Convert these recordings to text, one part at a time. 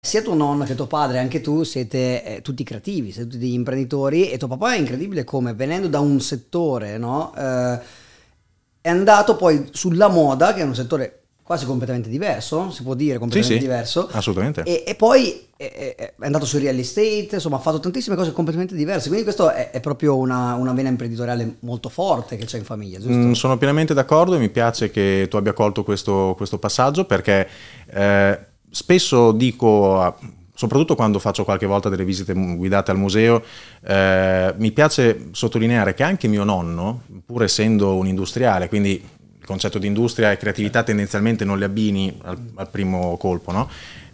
Sia tuo nonno che tuo padre, anche tu, siete eh, tutti creativi, siete tutti imprenditori e tuo papà è incredibile come venendo da un settore, no? eh, è andato poi sulla moda, che è un settore quasi completamente diverso, si può dire completamente sì, sì, diverso. Assolutamente. E, e poi è, eh, eh, è, andato su real estate, insomma ha fatto tantissime cose completamente diverse, quindi questo è, è proprio una, una, vena imprenditoriale molto forte che c'è in famiglia, giusto? Mm, sono pienamente d'accordo e mi piace che tu abbia colto questo, questo passaggio perché... Eh, spesso dico, soprattutto quando faccio qualche volta delle visite guidate al museo, eh, mi piace sottolineare che anche mio nonno, pur essendo un industriale, quindi il concetto di industria e creatività tendenzialmente non le abbini al, al primo colpo, no?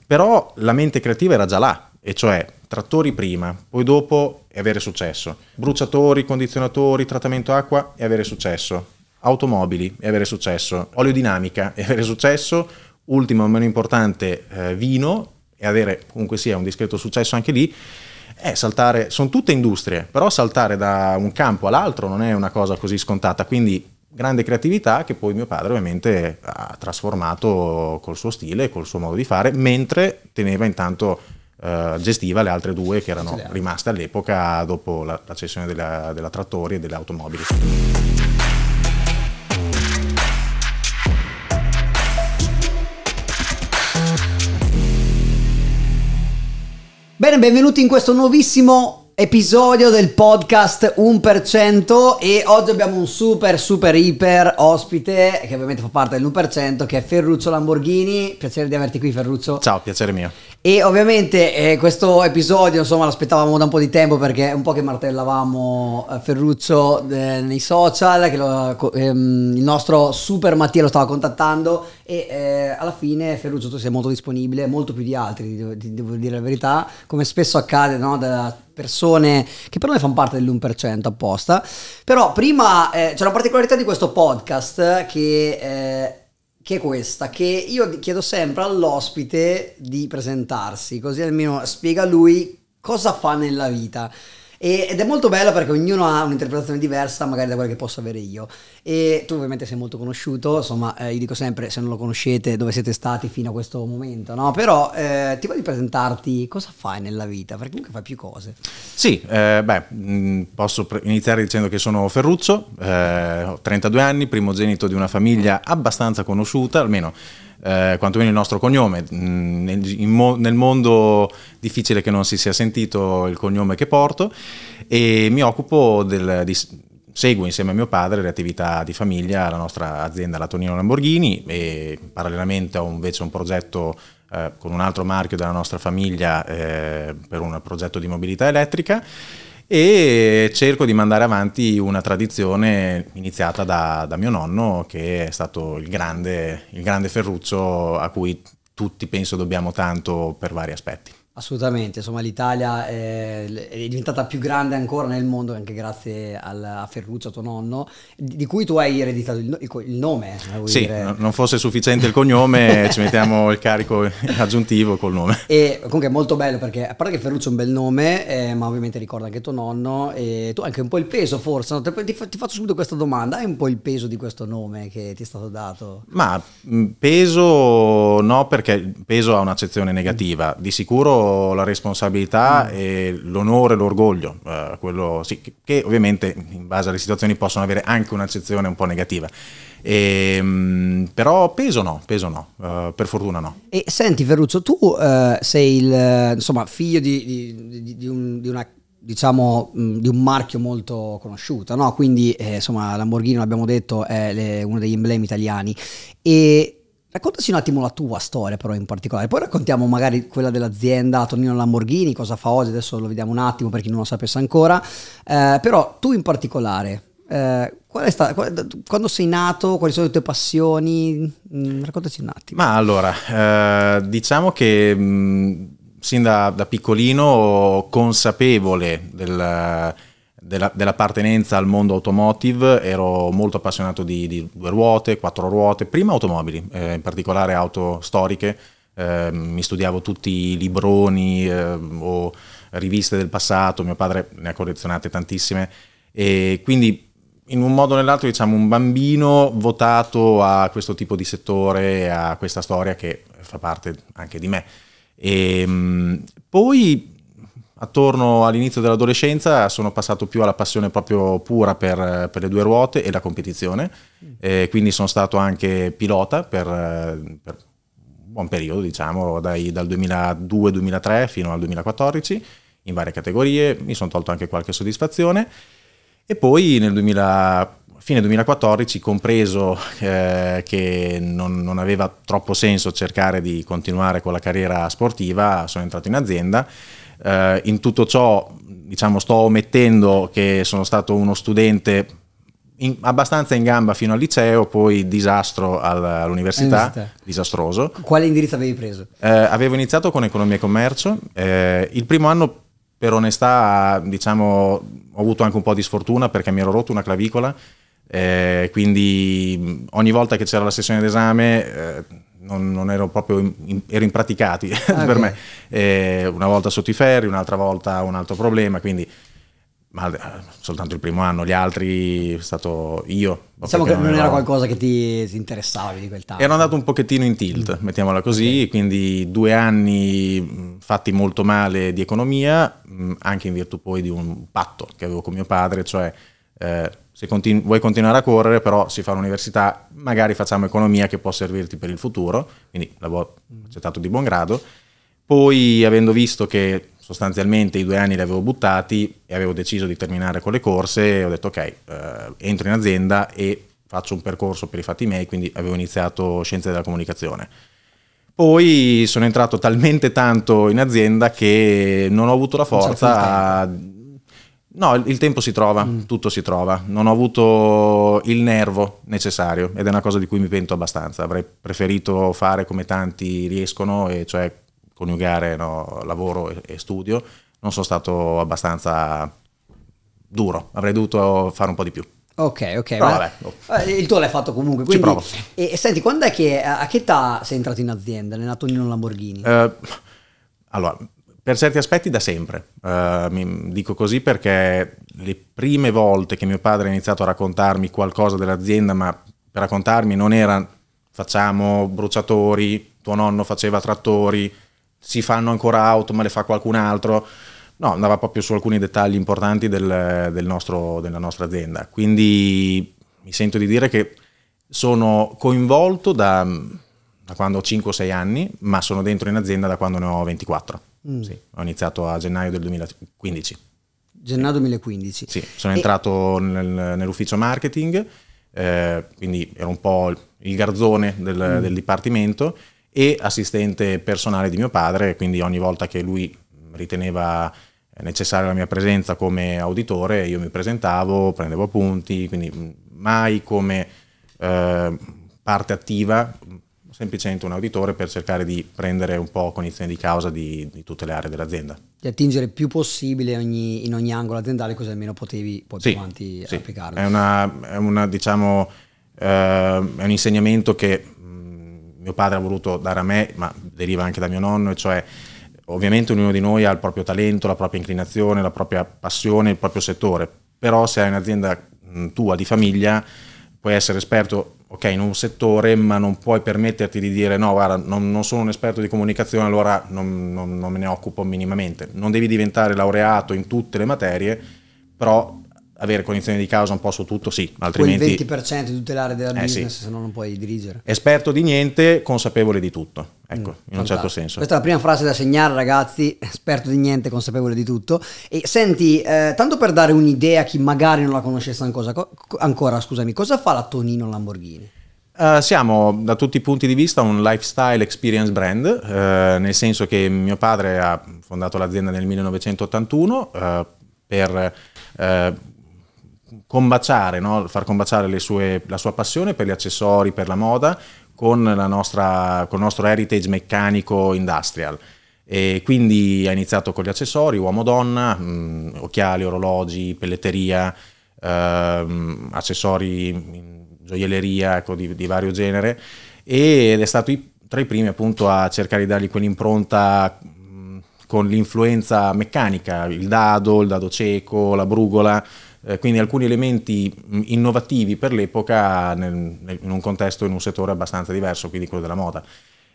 però la mente creativa era già là, e cioè trattori prima, poi dopo e avere successo, bruciatori, condizionatori, trattamento acqua e avere successo, automobili e avere successo, oleodinamica e avere successo, ultimo ma meno importante eh, vino e avere comunque sia un discreto successo anche lì, eh, saltare, sono tutte industrie, però saltare da un campo all'altro non è una cosa così scontata, quindi grande creatività che poi mio padre ovviamente ha trasformato col suo stile, col suo modo di fare, mentre teneva intanto eh, gestiva le altre due che erano rimaste all'epoca dopo la, la cessione della, della trattoria e delle automobili. Bene, benvenuti in questo nuovissimo episodio del podcast 1% e oggi abbiamo un super super iper ospite che ovviamente fa parte dell'1% che è Ferruccio Lamborghini. Piacere di averti qui Ferruccio. Ciao, piacere mio. E ovviamente eh, questo episodio, insomma, l'aspettavamo da un po' di tempo perché è un po' che martellavamo eh, Ferruccio eh, nei social, che lo, ehm, il nostro super Mattia lo stava contattando e eh, alla fine Ferruccio tu sei molto disponibile, molto più di altri, devo, devo dire la verità, come spesso accade no, da persone che per noi fanno parte dell'1% apposta. Però prima eh, c'è una particolarità di questo podcast che eh, che è questa, che io chiedo sempre all'ospite di presentarsi, così almeno spiega lui cosa fa nella vita. E, ed è molto bella perché ognuno ha un'interpretazione diversa, magari da quella che posso avere io. E tu ovviamente sei molto conosciuto, insomma, eh, io dico sempre, se non lo conoscete, dove siete stati fino a questo momento, no? Però eh, ti voglio presentarti cosa fai nella vita, perché comunque fai più cose. Sì, eh, beh, mm, posso iniziare dicendo che sono Ferruccio, eh, ho 32 anni, primogenito di una famiglia abbastanza conosciuta, almeno eh, quantomeno il nostro cognome. Mm, nel, mo nel, mondo difficile che non si sia sentito il cognome che porto e mi occupo del, di, seguo insieme a mio padre le attività di famiglia, alla nostra azienda la Tonino Lamborghini e parallelamente ho invece un progetto eh, con un altro marchio della nostra famiglia eh, per un progetto di mobilità elettrica e cerco di mandare avanti una tradizione iniziata da, da mio nonno che è stato il grande, il grande Ferruccio a cui tutti penso dobbiamo tanto per vari aspetti. Assolutamente, insomma l'Italia è, è, diventata più grande ancora nel mondo anche grazie al, a Ferruccio, tuo nonno, di cui tu hai ereditato il, il nome. Eh, sì, dire. non fosse sufficiente il cognome, ci mettiamo il carico aggiuntivo col nome. E comunque è molto bello perché, a parte che Ferruccio è un bel nome, eh, ma ovviamente ricorda anche tuo nonno, e tu hai anche un po' il peso forse, no? ti, ti, faccio subito questa domanda, hai un po' il peso di questo nome che ti è stato dato? Ma peso no, perché peso ha un'accezione negativa, di sicuro la responsabilità mm. e l'onore, l'orgoglio, eh, quello, sì, che, che, ovviamente in base alle situazioni possono avere anche un'accezione un po' negativa. E, ehm, però peso no, peso no, eh, per fortuna no. E senti Ferruccio, tu eh, sei il, insomma, figlio di, di, di, un, di una diciamo mm, di un marchio molto conosciuto, no? quindi eh, insomma Lamborghini l'abbiamo detto è le, uno degli emblemi italiani e Raccontaci un attimo la tua storia però in particolare, poi raccontiamo magari quella dell'azienda Tonino Lamborghini, cosa fa oggi, adesso lo vediamo un attimo per chi non lo sapesse ancora, eh, però tu in particolare, eh, stata, quando sei nato, quali sono le tue passioni? Mm, raccontaci un attimo. Ma allora, eh, diciamo che mh, mm, sin da, da, piccolino consapevole del dell'appartenenza al mondo automotive ero molto appassionato di, di, due ruote, quattro ruote, prima automobili, eh, in particolare auto storiche, eh, mi studiavo tutti i libroni eh, o riviste del passato, mio padre ne ha collezionate tantissime e quindi in un modo o nell'altro diciamo un bambino votato a questo tipo di settore, a questa storia che fa parte anche di me. E, ehm, poi attorno all'inizio dell'adolescenza sono passato più alla passione proprio pura per, per le due ruote e la competizione, mm. eh, quindi sono stato anche pilota per, per un buon periodo, diciamo, dai, dal 2002-2003 fino al 2014, in varie categorie, mi sono tolto anche qualche soddisfazione e poi nel 2014 fine 2014, compreso eh, che non, non, aveva troppo senso cercare di continuare con la carriera sportiva, sono entrato in azienda eh, in tutto ciò, diciamo, sto omettendo che sono stato uno studente in, abbastanza in gamba fino al liceo, poi disastro all, all'università, disastroso. Quale indirizzo avevi preso? Eh, avevo iniziato con economia e commercio, eh, il primo anno per onestà diciamo, ho avuto anche un po' di sfortuna perché mi ero rotto una clavicola, eh, quindi ogni volta che c'era la sessione d'esame eh, non, non ero proprio, in, ero impraticati ah, okay. per me. Eh, una volta sotto i ferri, un'altra volta un altro problema, quindi ma eh, soltanto il primo anno, gli altri è stato io. Diciamo che non, non era qualcosa che ti interessava di quel tanto. Ero andato un pochettino in tilt, mm. mettiamola così, okay. quindi due anni mm, fatti molto male di economia, mm, anche in virtù poi di un patto che avevo con mio padre, cioè eh, se continu- vuoi continuare a correre, però si fa l'università, magari facciamo economia che può servirti per il futuro, quindi l'avevo accettato mm. di buon grado. Poi, avendo visto che sostanzialmente i due anni li avevo buttati e avevo deciso di terminare con le corse, ho detto ok, eh, entro in azienda e faccio un percorso per i fatti miei, quindi avevo iniziato scienze della comunicazione. Poi sono entrato talmente tanto in azienda che non ho avuto la forza No, il tempo si trova, mm. tutto si trova. Non ho avuto il nervo necessario ed è una cosa di cui mi pento abbastanza. Avrei preferito fare come tanti riescono, e cioè coniugare no, lavoro e, studio. Non sono stato abbastanza duro, avrei dovuto fare un po' di più. Ok, ok. Però, vabbè, vabbè, oh. eh, il tuo l'hai fatto comunque. Quindi, Ci provo. E, e senti, quando è che a che età sei entrato in azienda? L'hai nato Nino Lamborghini? Uh, allora, per certi aspetti da sempre. Uh, dico così perché le prime volte che mio padre ha iniziato a raccontarmi qualcosa dell'azienda, ma per raccontarmi non era facciamo bruciatori, tuo nonno faceva trattori, si fanno ancora auto ma le fa qualcun altro. No, andava proprio su alcuni dettagli importanti del, del nostro, della nostra azienda. Quindi mi sento di dire che sono coinvolto da, da quando ho 5 6 anni, ma sono dentro in azienda da quando ne ho 24. Mm. Sì, ho iniziato a gennaio del 2015. Gennaio 2015. Sì, sono e... entrato nel, nell'ufficio marketing, eh, quindi ero un po' il garzone del, mm. del dipartimento e assistente personale di mio padre, quindi ogni volta che lui riteneva necessaria la mia presenza come auditore, io mi presentavo, prendevo appunti, quindi mai come eh, parte attiva, semplicemente un auditore per cercare di prendere un po' cognizione di causa di, di tutte le aree dell'azienda. Di attingere il più possibile ogni, in ogni angolo aziendale così almeno potevi poi sì, più avanti sì. applicarlo. È, una, è, una, diciamo, eh, è un insegnamento che mm, mio padre ha voluto dare a me, ma deriva anche da mio nonno, e cioè ovviamente ognuno di noi ha il proprio talento, la propria inclinazione, la propria passione, il proprio settore, però se hai un'azienda mm, tua di famiglia puoi essere esperto ok, in un settore, ma non puoi permetterti di dire no, guarda, non, non sono un esperto di comunicazione, allora non, non, non, me ne occupo minimamente. Non devi diventare laureato in tutte le materie, però avere cognizione di causa un po' su tutto, sì, altrimenti... Quel 20% di tutte le aree della eh, business, sì. se no non puoi dirigere. Esperto di niente, consapevole di tutto, ecco, mm, in certo fantastico. un certo senso. Questa è la prima frase da segnare, ragazzi, esperto di niente, consapevole di tutto. E senti, eh, tanto per dare un'idea a chi magari non la conoscesse ancora, co- ancora scusami, cosa fa la Tonino Lamborghini? Uh, siamo da tutti i punti di vista un lifestyle experience brand, uh, nel senso che mio padre ha fondato l'azienda nel 1981 uh, eh, per combaciare, no? far combaciare sue, la sua passione per gli accessori, per la moda, con, la nostra, con il nostro heritage meccanico industrial. E quindi ha iniziato con gli accessori, uomo-donna, mm, occhiali, orologi, pelletteria, ehm, accessori, gioielleria ecco, di, di, vario genere ed è stato tra i primi appunto a cercare di dargli quell'impronta mm, con l'influenza meccanica, il dado, il dado cieco, la brugola, eh, quindi alcuni elementi mm, innovativi per l'epoca in un contesto, in un settore abbastanza diverso, quindi quello della moda.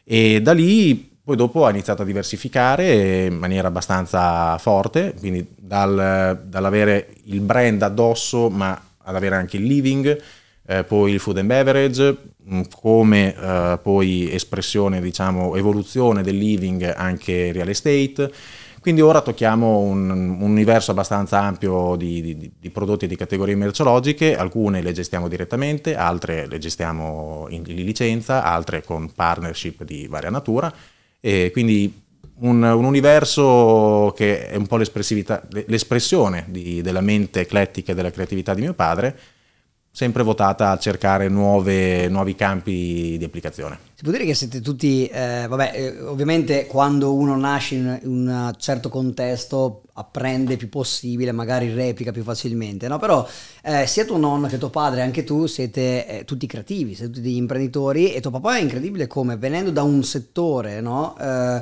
E da lì poi dopo ha iniziato a diversificare in maniera abbastanza forte, quindi dal, dall'avere il brand addosso ma ad avere anche il living, eh, poi il food and beverage, mm, come eh, poi espressione, diciamo, evoluzione del living anche real estate, quindi ora tocchiamo un, un universo abbastanza ampio di, di, di prodotti di categorie merceologiche, alcune le gestiamo direttamente, altre le gestiamo in, in licenza, altre con partnership di varia natura. E quindi un, un, universo che è un po' l'espressione di, della mente eclettica e della creatività di mio padre, sempre votata a cercare nuove, nuovi campi di applicazione. Si può dire che siete tutti, eh, vabbè, eh, ovviamente quando uno nasce in un certo contesto apprende più possibile, magari replica più facilmente, no? Però eh, sia tuo nonno che tuo padre, anche tu, siete eh, tutti creativi, siete tutti degli imprenditori e tuo papà è incredibile come, venendo da un settore, no? Eh,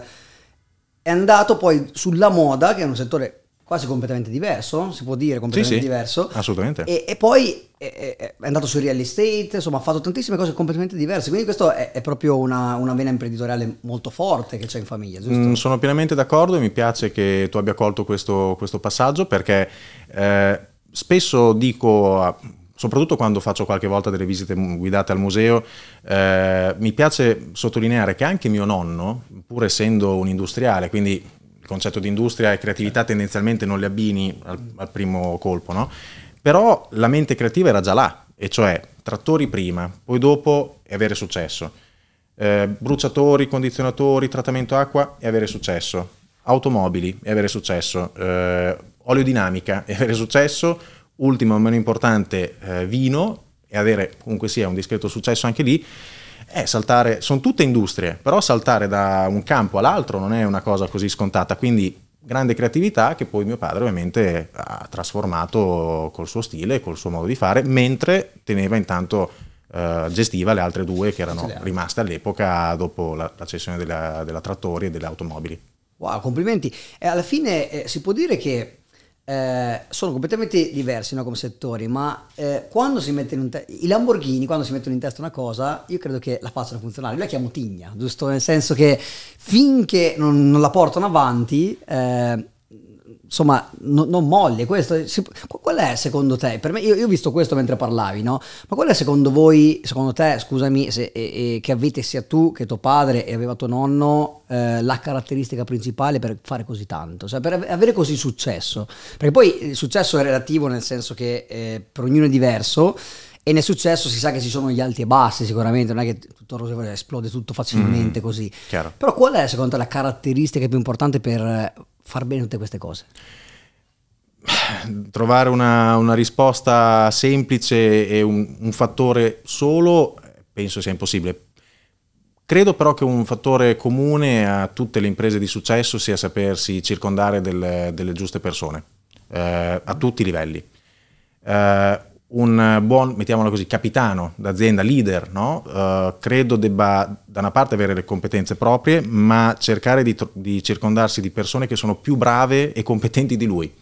è andato poi sulla moda, che è un settore quasi completamente diverso, si può dire completamente sì, sì, diverso. Assolutamente. E, e poi eh, eh, eh, è, andato sul real estate, insomma ha fatto tantissime cose completamente diverse, quindi questo è, è proprio una, una, vena imprenditoriale molto forte che c'è in famiglia, giusto? Mm, sono pienamente d'accordo e mi piace che tu abbia colto questo, questo passaggio perché eh, spesso dico... soprattutto quando faccio qualche volta delle visite guidate al museo, eh, mi piace sottolineare che anche mio nonno, pur essendo un industriale, quindi concetto di industria e creatività tendenzialmente non le abbini al, al primo colpo, no? Però la mente creativa era già là, e cioè trattori prima, poi dopo e avere successo. Eh, bruciatori, condizionatori, trattamento acqua e avere successo. Automobili e avere successo. Eh, oleodinamica e avere successo. Ultimo, ma meno importante, eh, vino e avere comunque sia un discreto successo anche lì. Eh, saltare, sono tutte industrie, però saltare da un campo all'altro non è una cosa così scontata, quindi grande creatività che poi mio padre ovviamente ha trasformato col suo stile, col suo modo di fare, mentre teneva intanto eh, gestiva le altre due che erano rimaste all'epoca dopo la, la cessione della, della Trattori e delle automobili. Wow, complimenti. E alla fine eh, si può dire che eh, sono completamente diversi no, come settori, ma eh, quando si mettono in te- i Lamborghini quando si mettono in testa una cosa, io credo che la facciano funzionare. Io La chiamo tigna, giusto? Nel senso che finché non, non la portano avanti, eh, insomma, no, non molle. Questo, si, qual è secondo te? Per me, io, ho visto questo mentre parlavi, no? Ma qual è secondo voi, secondo te, scusami, se, e, e, che avete sia tu che tuo padre e aveva tuo nonno eh, la caratteristica principale per fare così tanto, cioè per avere così successo? Perché poi il successo è relativo nel senso che eh, per ognuno è diverso. E nel successo si sa che ci sono gli alti e bassi sicuramente, non è che tutto roseo esplode tutto facilmente mm, così. Chiaro. Però qual è secondo te la caratteristica più importante per far bene tutte queste cose? Trovare una, una risposta semplice e un, un fattore solo penso sia impossibile. Credo però che un fattore comune a tutte le imprese di successo sia sapersi circondare del, delle giuste persone, eh, a tutti i livelli. Eh, un eh, buon, mettiamolo così, capitano d'azienda, leader, no? uh, credo debba da una parte avere le competenze proprie, ma cercare di, di circondarsi di persone che sono più brave e competenti di lui.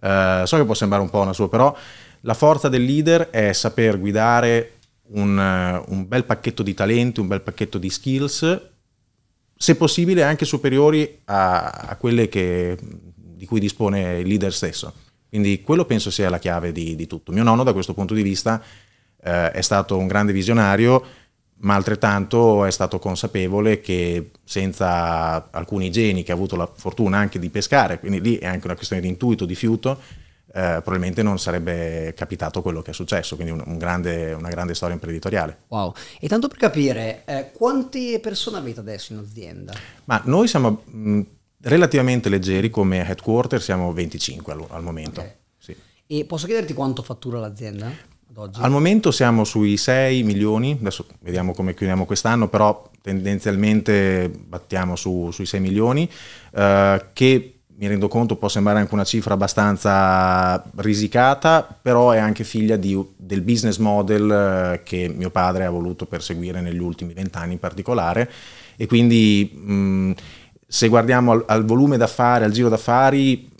Uh, so che può sembrare un po' una sua, però la forza del leader è saper guidare un, un bel pacchetto di talenti, un bel pacchetto di skills, se possibile anche superiori a, a quelle che, di cui dispone il leader stesso. Quindi quello penso sia la chiave di, di tutto. Mio nonno da questo punto di vista eh, è stato un grande visionario, ma altrettanto è stato consapevole che senza alcuni geni che ha avuto la fortuna anche di pescare, quindi lì è anche una questione di intuito, di fiuto, eh, probabilmente non sarebbe capitato quello che è successo, quindi un, un grande, una grande storia imprenditoriale. Wow, e tanto per capire, eh, quante persone avete adesso in azienda? Ma noi siamo mh, relativamente leggeri, come headquarter siamo 25 al, al momento. Okay. Sì. E posso chiederti quanto fattura l'azienda? Al momento siamo sui 6 milioni, adesso vediamo come chiudiamo quest'anno, però tendenzialmente battiamo su, sui 6 milioni, eh, che mi rendo conto può sembrare anche una cifra abbastanza risicata, però è anche figlia di, del business model eh, che mio padre ha voluto perseguire negli ultimi vent'anni in particolare e quindi... Mh, mm, se guardiamo al, al volume d'affari, al giro d'affari,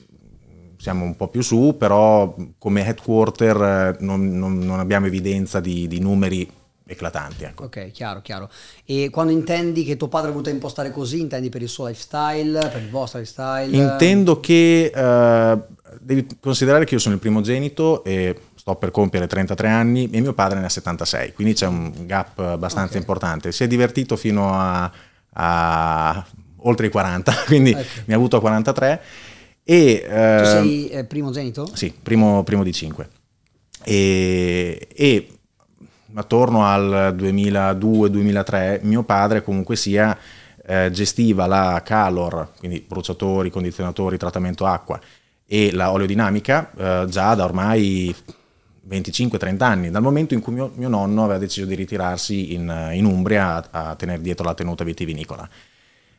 siamo un po' più su, però come headquarter eh, non, non, non abbiamo evidenza di, di numeri eclatanti. Ecco. Ok, chiaro, chiaro. E quando intendi che tuo padre ha voluto impostare così, intendi per il suo lifestyle, per il vostro lifestyle? Intendo che eh, devi considerare che io sono il primogenito e sto per compiere 33 anni e mio padre ne ha 76, quindi c'è un gap abbastanza okay. importante. Si è divertito fino a, a oltre i 40, quindi okay. Ecco. mi ha avuto a 43. E, tu ehm, sei eh, primogenito? Sì, primo, primo di 5. E, e attorno al 2002-2003 mio padre comunque sia eh, gestiva la calor, quindi bruciatori, condizionatori, trattamento acqua e la oleodinamica eh, già da ormai 25-30 anni, dal momento in cui mio, mio, nonno aveva deciso di ritirarsi in, in Umbria a, a tenere dietro la tenuta vitivinicola.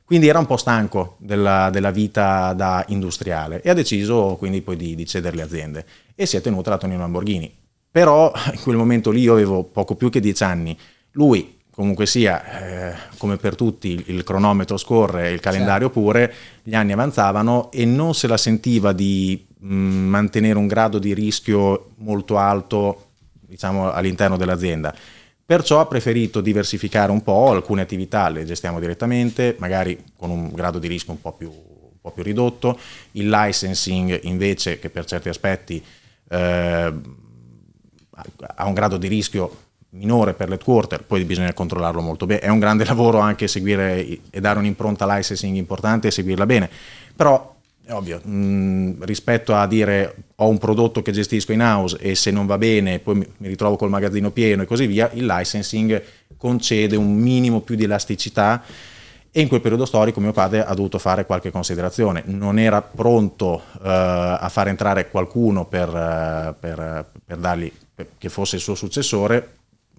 Quindi era un po' stanco della, della vita da industriale e ha deciso quindi poi di, di cedere le aziende e si è tenuta la Tonino Lamborghini. Però in quel momento lì io avevo poco più che dieci anni, lui comunque sia, eh, come per tutti, il cronometro scorre, il calendario certo. pure, gli anni avanzavano e non se la sentiva di mh, mm, mantenere un grado di rischio molto alto diciamo, all'interno dell'azienda. Perciò ha preferito diversificare un po', alcune attività le gestiamo direttamente, magari con un grado di rischio un po' più, un po più ridotto, il licensing invece che per certi aspetti eh, ha un grado di rischio minore per l'headquarter, poi bisogna controllarlo molto bene, è un grande lavoro anche seguire e dare un'impronta licensing importante e seguirla bene, però è ovvio, mh, mm, rispetto a dire ho un prodotto che gestisco in house e se non va bene poi mi ritrovo col magazzino pieno e così via, il licensing concede un minimo più di elasticità e in quel periodo storico mio padre ha dovuto fare qualche considerazione, non era pronto eh, a far entrare qualcuno per, eh, per, per dargli per, che fosse il suo successore,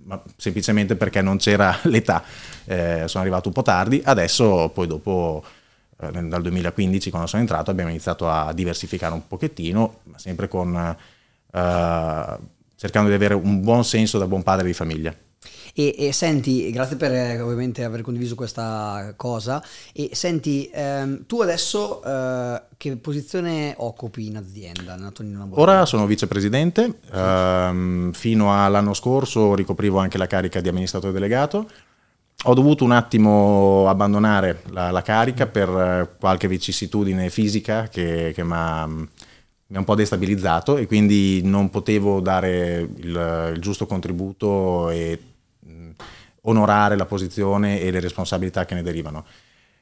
ma semplicemente perché non c'era l'età, eh, sono arrivato un po' tardi, adesso poi dopo eh, dal 2015 quando sono entrato abbiamo iniziato a diversificare un pochettino, ma sempre con, eh, cercando di avere un buon senso da buon padre di famiglia. E, e senti, grazie per eh, ovviamente aver condiviso questa cosa. E senti, ehm, tu adesso eh, che posizione occupi in azienda? Ora sono vicepresidente, ehm, fino all'anno scorso ricoprivo anche la carica di amministratore delegato. Ho dovuto un attimo abbandonare la, la carica per eh, qualche vicissitudine fisica che, che mm, mi ha un po' destabilizzato e quindi non potevo dare il, il giusto contributo e mm, onorare la posizione e le responsabilità che ne derivano.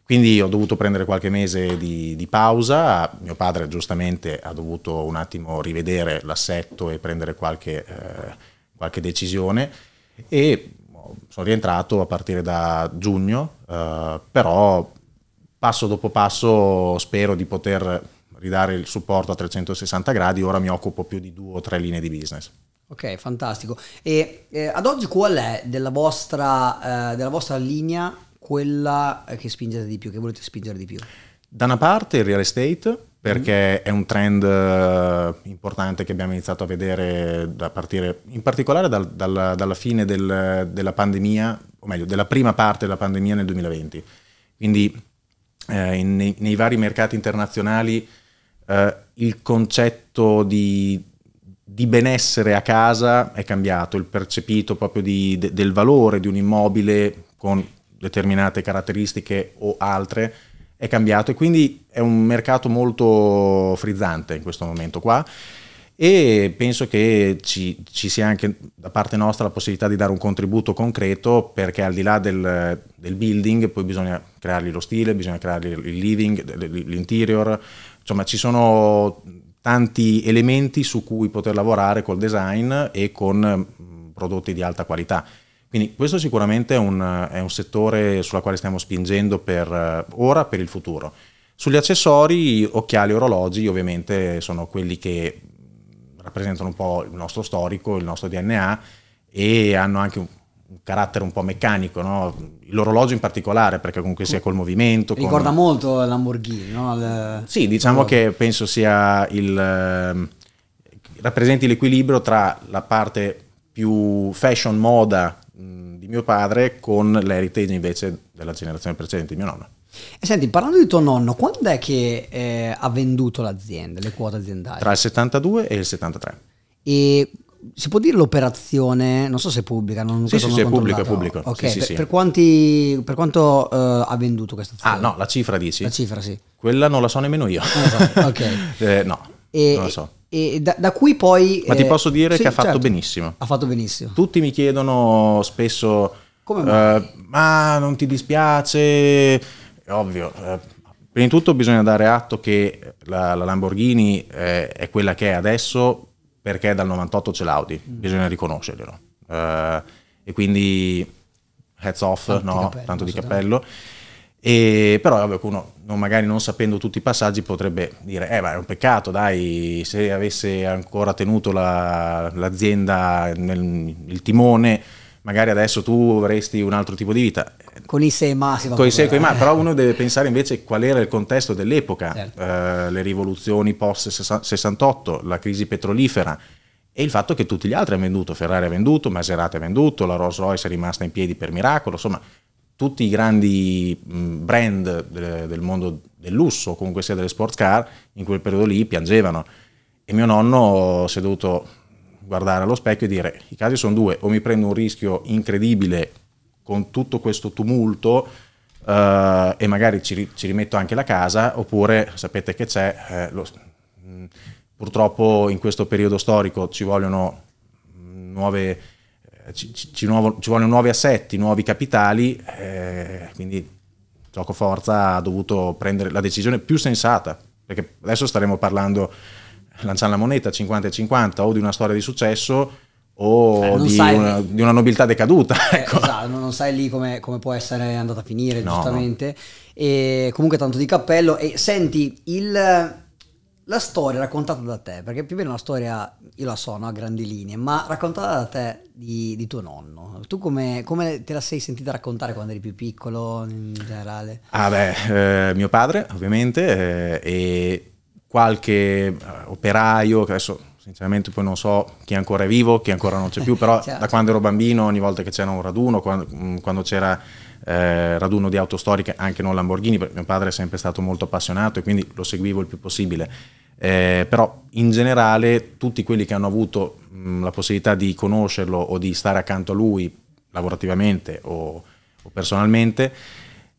Quindi ho dovuto prendere qualche mese di, di, pausa, mio padre giustamente ha dovuto un attimo rivedere l'assetto e prendere qualche, eh, qualche decisione e sono rientrato a partire da giugno, eh, però passo dopo passo spero di poter ridare il supporto a 360 gradi, ora mi occupo più di due o tre linee di business. Ok, fantastico. E eh, ad oggi qual è della vostra, eh, della vostra linea quella che spingete di più, che volete spingere di più? Da una parte il real estate, perché è un trend eh, importante che abbiamo iniziato a vedere a partire in particolare dal, dal, dalla fine del, della pandemia, o meglio, della prima parte della pandemia nel 2020. Quindi eh, in, nei, nei, vari mercati internazionali eh, il concetto di, di, benessere a casa è cambiato, il percepito proprio di, de, del valore di un immobile con determinate caratteristiche o altre è cambiato e quindi è un mercato molto frizzante in questo momento qua e penso che ci, ci, sia anche da parte nostra la possibilità di dare un contributo concreto perché al di là del, del building poi bisogna creargli lo stile, bisogna creargli il living, l'interior, insomma ci sono tanti elementi su cui poter lavorare col design e con prodotti di alta qualità. Quindi questo sicuramente è un, è un settore sulla quale stiamo spingendo per ora, per il futuro. Sugli accessori, occhiali e orologi ovviamente sono quelli che rappresentano un po' il nostro storico, il nostro DNA e hanno anche un, un carattere un po' meccanico, no? l'orologio in particolare perché comunque sia col movimento. Ricorda con... molto Lamborghini, no? Le... Sì, diciamo che penso sia il... Ehm, rappresenti l'equilibrio tra la parte più fashion moda Mm, di mio padre con l'heritage invece della generazione precedente di mio nonno. E senti, parlando di tuo nonno, quando è che eh, ha venduto l'azienda, le quote aziendali? Tra il 72 e il 73. E si può dire l'operazione, non so se è pubblica, non sì, sì, sì, è pubblica, pubblico. Ok, sì, sì, per, per, quanti, per quanto uh, ha venduto questa ah, azienda? Ah no, la cifra dici? La cifra sì. Quella non la so nemmeno io. Esatto, ok. eh, no, e, non la so. E da, da cui poi... Ma ti eh, posso dire sì, che ha fatto certo. benissimo. Ha fatto benissimo. Tutti mi chiedono spesso... Eh, ma non ti dispiace? È ovvio. Eh, prima di tutto bisogna dare atto che la, la Lamborghini è, è, quella che è adesso perché dal 98 c'è l'Audi, mm. bisogna riconoscerglielo. Eh, e quindi heads off, tanto no? di cappello, tanto di cappello. Tanto. E, però è ovvio uno, magari non sapendo tutti i passaggi, potrebbe dire: Eh, ma è un peccato, dai, se avesse ancora tenuto la, l'azienda, nel, il timone, magari adesso tu avresti un altro tipo di vita. Con i sei ma si Con i sei ma, però uno deve pensare invece qual era il contesto dell'epoca, certo. eh, le rivoluzioni post-68, la crisi petrolifera e il fatto che tutti gli altri hanno venduto, Ferrari ha venduto, Maserati ha venduto, la Rolls Royce è rimasta in piedi per miracolo, insomma tutti i grandi mm, brand eh, del, mondo del lusso, comunque sia delle sports car, in quel periodo lì piangevano. E mio nonno si è dovuto guardare allo specchio e dire i casi sono due, o mi prendo un rischio incredibile con tutto questo tumulto eh, e magari ci, ci, rimetto anche la casa, oppure sapete che c'è, eh, lo, mm, purtroppo in questo periodo storico ci vogliono mm, nuove ci, ci, nuovo, ci, vogliono nuovi assetti, nuovi capitali, eh, quindi Gioco Forza ha dovuto prendere la decisione più sensata, perché adesso staremo parlando, lanciare la moneta 50 50 o di una storia di successo o eh, di una, di, una, nobiltà decaduta. Eh, ecco. esatto, non, non sai lì come, come, può essere andata a finire, no, giustamente. No. E comunque tanto di cappello. E senti, il la storia raccontata da te, perché più o meno la storia io la so, no? a grandi linee, ma raccontata da te di, di tuo nonno, tu come, come, te la sei sentita raccontare quando eri più piccolo in generale? Ah beh, eh, mio padre ovviamente eh, e qualche eh, operaio, che adesso sinceramente poi non so chi ancora è vivo, chi ancora non c'è più, però certo. da quando ero bambino ogni volta che c'era un raduno, quando, mm, quando c'era eh, raduno di auto storiche, anche non Lamborghini, perché mio padre è sempre stato molto appassionato e quindi lo seguivo il più possibile. Eh, però in generale tutti quelli che hanno avuto mh, la possibilità di conoscerlo o di stare accanto a lui lavorativamente o, o personalmente,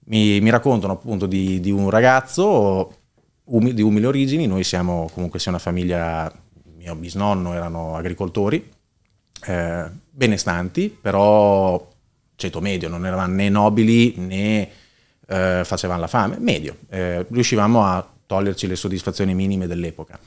mi, mi, raccontano appunto di, di un ragazzo um, di umili origini, noi siamo comunque sia una famiglia, mio bisnonno erano agricoltori, eh, benestanti, però ceto medio, non eravamo né nobili né eh, facevamo la fame, medio, eh, riuscivamo a toglierci le soddisfazioni minime dell'epoca.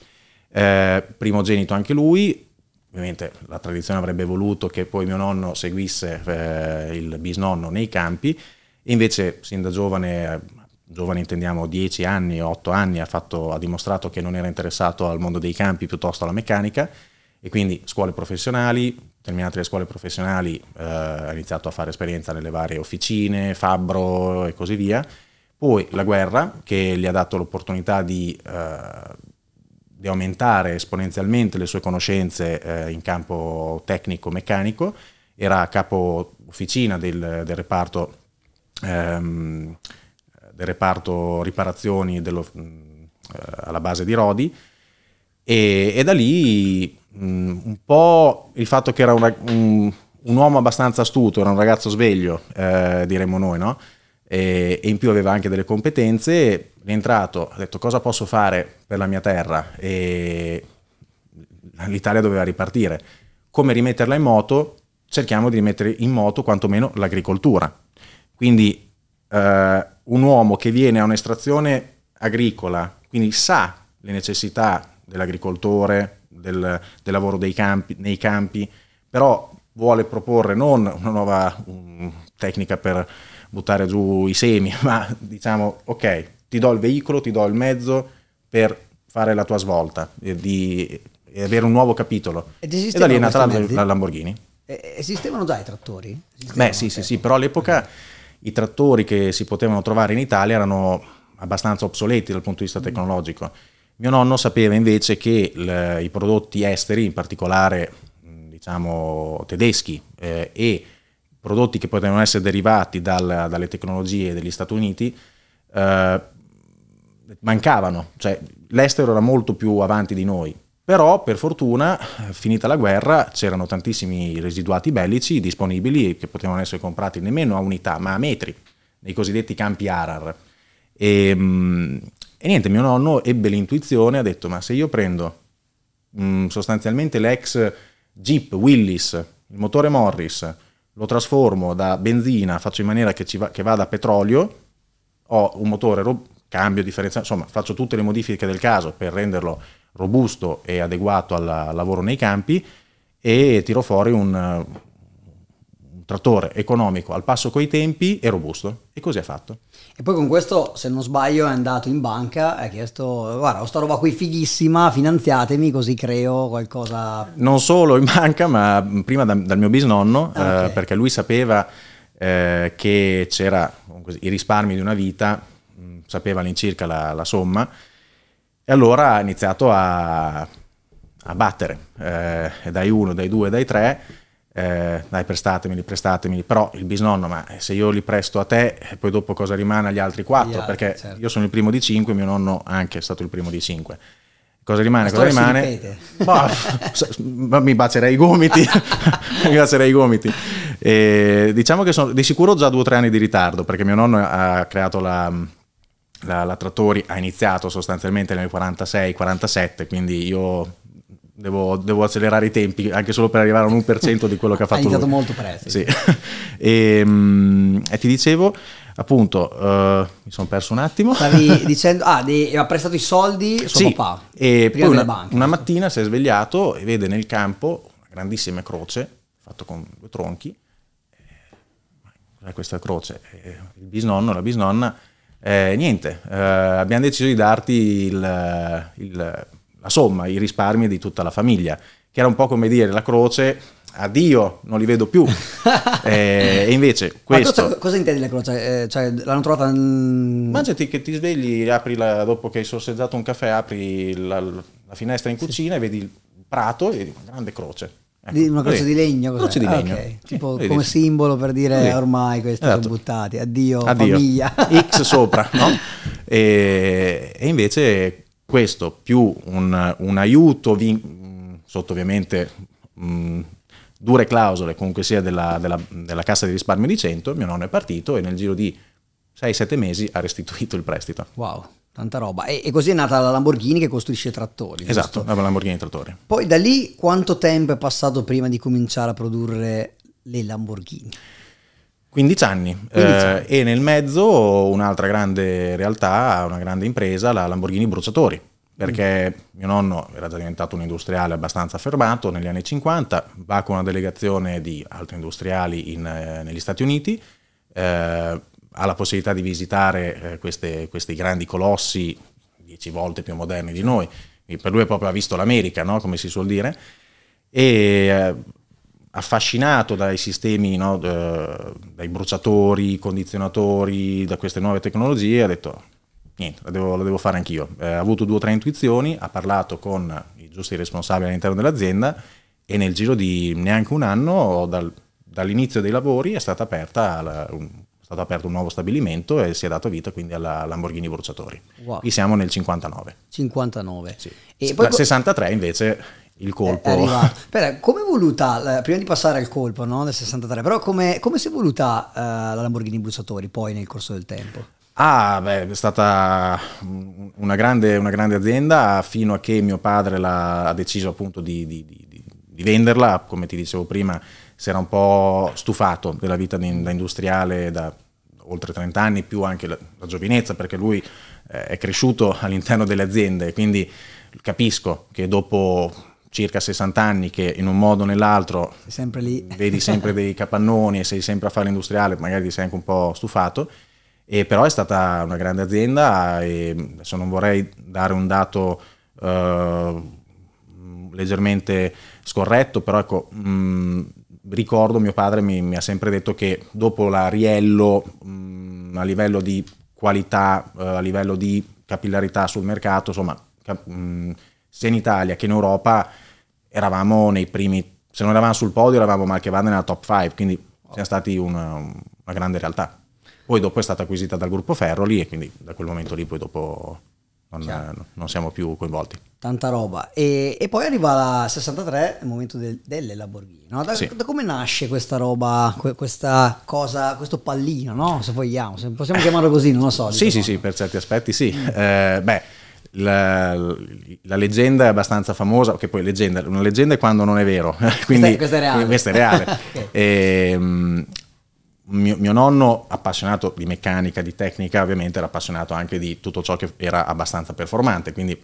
Eh, primogenito anche lui, ovviamente la tradizione avrebbe voluto che poi mio nonno seguisse eh, il bisnonno nei campi, invece sin da giovane, eh, giovane intendiamo 10 anni, 8 anni, ha, fatto, ha dimostrato che non era interessato al mondo dei campi piuttosto alla meccanica e quindi scuole professionali, terminate le scuole professionali eh, ha iniziato a fare esperienza nelle varie officine, fabbro e così via. Poi la guerra che gli ha dato l'opportunità di, eh, di aumentare esponenzialmente le sue conoscenze eh, in campo tecnico-meccanico, era capo officina del, del reparto, ehm, del reparto riparazioni dello, mm, eh, alla base di Rodi e, e da lì mh, mm, un po' il fatto che era un, un, un, uomo abbastanza astuto, era un ragazzo sveglio, eh, diremmo noi, no? E, e, in più aveva anche delle competenze, è entrato, ha detto cosa posso fare per la mia terra e l'Italia doveva ripartire. Come rimetterla in moto? Cerchiamo di rimettere in moto quantomeno l'agricoltura. Quindi eh, un uomo che viene a un'estrazione agricola, quindi sa le necessità dell'agricoltore, del, del lavoro campi, nei campi, però vuole proporre non una nuova um, tecnica per buttare giù i semi, ma diciamo ok, ti do il veicolo, ti do il mezzo per fare la tua svolta, e di e avere un nuovo capitolo. Ed e da lì è nata la, la, Lamborghini. Esistevano già i trattori? Esistevano Beh sì, sì, sì, però all'epoca i trattori che si potevano trovare in Italia erano abbastanza obsoleti dal punto di vista tecnologico. Mio nonno sapeva invece che il, i prodotti esteri, in particolare diciamo, tedeschi eh, e prodotti che potevano essere derivati dal, dalle tecnologie degli Stati Uniti, eh, mancavano, cioè l'estero era molto più avanti di noi. Però per fortuna, finita la guerra, c'erano tantissimi residuati bellici disponibili che potevano essere comprati nemmeno a unità, ma a metri, nei cosiddetti campi Arar. E, ehm, e niente, mio nonno ebbe l'intuizione, ha detto, ma se io prendo mh, sostanzialmente l'ex Jeep Willis, il motore Morris, lo trasformo da benzina, faccio in maniera che, va, che vada a petrolio, ho un motore, rob- cambio, differenza, insomma faccio tutte le modifiche del caso per renderlo robusto e adeguato al lavoro nei campi e tiro fuori un, un trattore economico al passo coi tempi e robusto. E così ha fatto. E poi con questo, se non sbaglio, è andato in banca e ha chiesto, guarda, ho sta roba qui fighissima, finanziatemi così creo qualcosa. Non solo in banca, ma prima da, dal mio bisnonno, ah, eh, okay. eh, perché lui sapeva eh, che c'era i risparmi di una vita, mm, sapeva all'incirca la, la somma, e allora ha iniziato a, a battere, eh, dai uno, dai due, dai tre eh, dai prestatemeli, prestatemeli, però il bisnonno, ma eh, se io li presto a te, eh, poi dopo cosa rimane agli altri quattro? Altri, perché certo. io sono il primo di cinque, mio nonno anche è stato il primo di cinque. Cosa rimane? Cosa rimane? Bah, mi bacerei i gomiti, mi bacerei i gomiti. E diciamo che sono di sicuro già due o tre anni di ritardo, perché mio nonno ha creato la, la, la Trattori, ha iniziato sostanzialmente nel 46-47, quindi io Devo, devo, accelerare i tempi anche solo per arrivare a un all'1% di quello che ha fatto. Ha iniziato lui. molto presto. Sì. e, ehm, e, ti dicevo, appunto, uh, mi sono perso un attimo. Stavi dicendo, ah, di, ha prestato i soldi suo sì, papà. E poi una, banca, una mattina si è svegliato e vede nel campo una grandissima croce fatta con due tronchi. Eh, questa croce? Eh, il bisnonno, la bisnonna. Eh, niente, eh, abbiamo deciso di darti il, il la somma, i risparmi di tutta la famiglia, che era un po' come dire la croce, addio, non li vedo più. eh, e invece questo... Cosa, cosa, intendi la croce? Eh, cioè, l'hanno trovata... Immaginati che ti svegli, apri la, dopo che hai sorseggiato un caffè, apri la, la finestra in cucina sì. e vedi il prato e vedi una grande croce. Ecco, una croce di legno, croce di ah, Okay. tipo vedi. come simbolo per dire vedi. ormai questi esatto. sono buttati, addio, addio. famiglia. X sopra, no? e, e invece questo più un, un aiuto sotto ovviamente mh, mm, dure clausole comunque sia della, della, della, cassa di risparmio di 100, mio nonno è partito e nel giro di 6-7 mesi ha restituito il prestito. Wow. Tanta roba. E, e così è nata la Lamborghini che costruisce trattori. Esatto, giusto? la Lamborghini trattori. Poi da lì quanto tempo è passato prima di cominciare a produrre le Lamborghini? 15 anni, 15 eh, anni. Eh, e nel mezzo un'altra grande realtà, una grande impresa, la Lamborghini Bruciatori, perché mm. mio nonno era già diventato un industriale abbastanza affermato negli anni 50, va con una delegazione di altri industriali in, eh, negli Stati Uniti, eh, ha la possibilità di visitare eh, queste, questi grandi colossi, 10 volte più moderni di noi, Quindi per lui proprio ha visto l'America, no? come si suol dire, e affascinato dai sistemi, no, de, eh, dai bruciatori, condizionatori, da queste nuove tecnologie, ha detto niente, la devo, la devo fare anch'io. Eh, ha avuto due o tre intuizioni, ha parlato con i giusti responsabili all'interno dell'azienda e nel giro di neanche un anno, dal, dall'inizio dei lavori, è stato aperto un nuovo stabilimento e si è dato vita quindi alla Lamborghini Bruciatori. Wow. Qui siamo nel 59. 59. Sì. E poi... 63 invece il colpo. Eh, Però, come è voluta, eh, prima di passare al colpo no, del 63, però come, come si è voluta eh, la Lamborghini Bussatori poi nel corso del tempo? Ah, beh, è stata una grande, una grande azienda fino a che mio padre la, ha deciso appunto di, di, di, di, venderla, come ti dicevo prima, si era un po' stufato della vita da industriale da oltre 30 anni, più anche la, la giovinezza, perché lui eh, è cresciuto all'interno delle aziende, quindi capisco che dopo circa 60 anni che in un modo o nell'altro sempre vedi sempre dei capannoni e sei sempre a fare l'industriale, magari ti sei anche un po' stufato, e però è stata una grande azienda e adesso non vorrei dare un dato eh, leggermente scorretto, però ecco, mh, mm, ricordo mio padre mi, mi, ha sempre detto che dopo la Riello mh, mm, a livello di qualità, eh, a livello di capillarità sul mercato, insomma... Cap- mh, mm, sia in Italia che in Europa eravamo nei primi, se non eravamo sul podio eravamo mal che vada nella top 5, quindi siamo stati una, una, grande realtà. Poi dopo è stata acquisita dal gruppo Ferroli e quindi da quel momento lì poi dopo non, non siamo più coinvolti. Tanta roba. E, e, poi arriva la 63, il momento del, delle Lamborghini. No? Da, sì. da, come nasce questa roba, questa cosa, questo pallino, no? se vogliamo, se possiamo chiamarlo così, non lo so. Sì, sì, modo. Diciamo. sì, per certi aspetti sì. Mm. Eh, beh la, la, leggenda è abbastanza famosa, che poi leggenda, una leggenda è quando non è vero, quindi questa, è, reale. Questa è reale. e, ehm, mio, mio, nonno, appassionato di meccanica, di tecnica, ovviamente era appassionato anche di tutto ciò che era abbastanza performante, quindi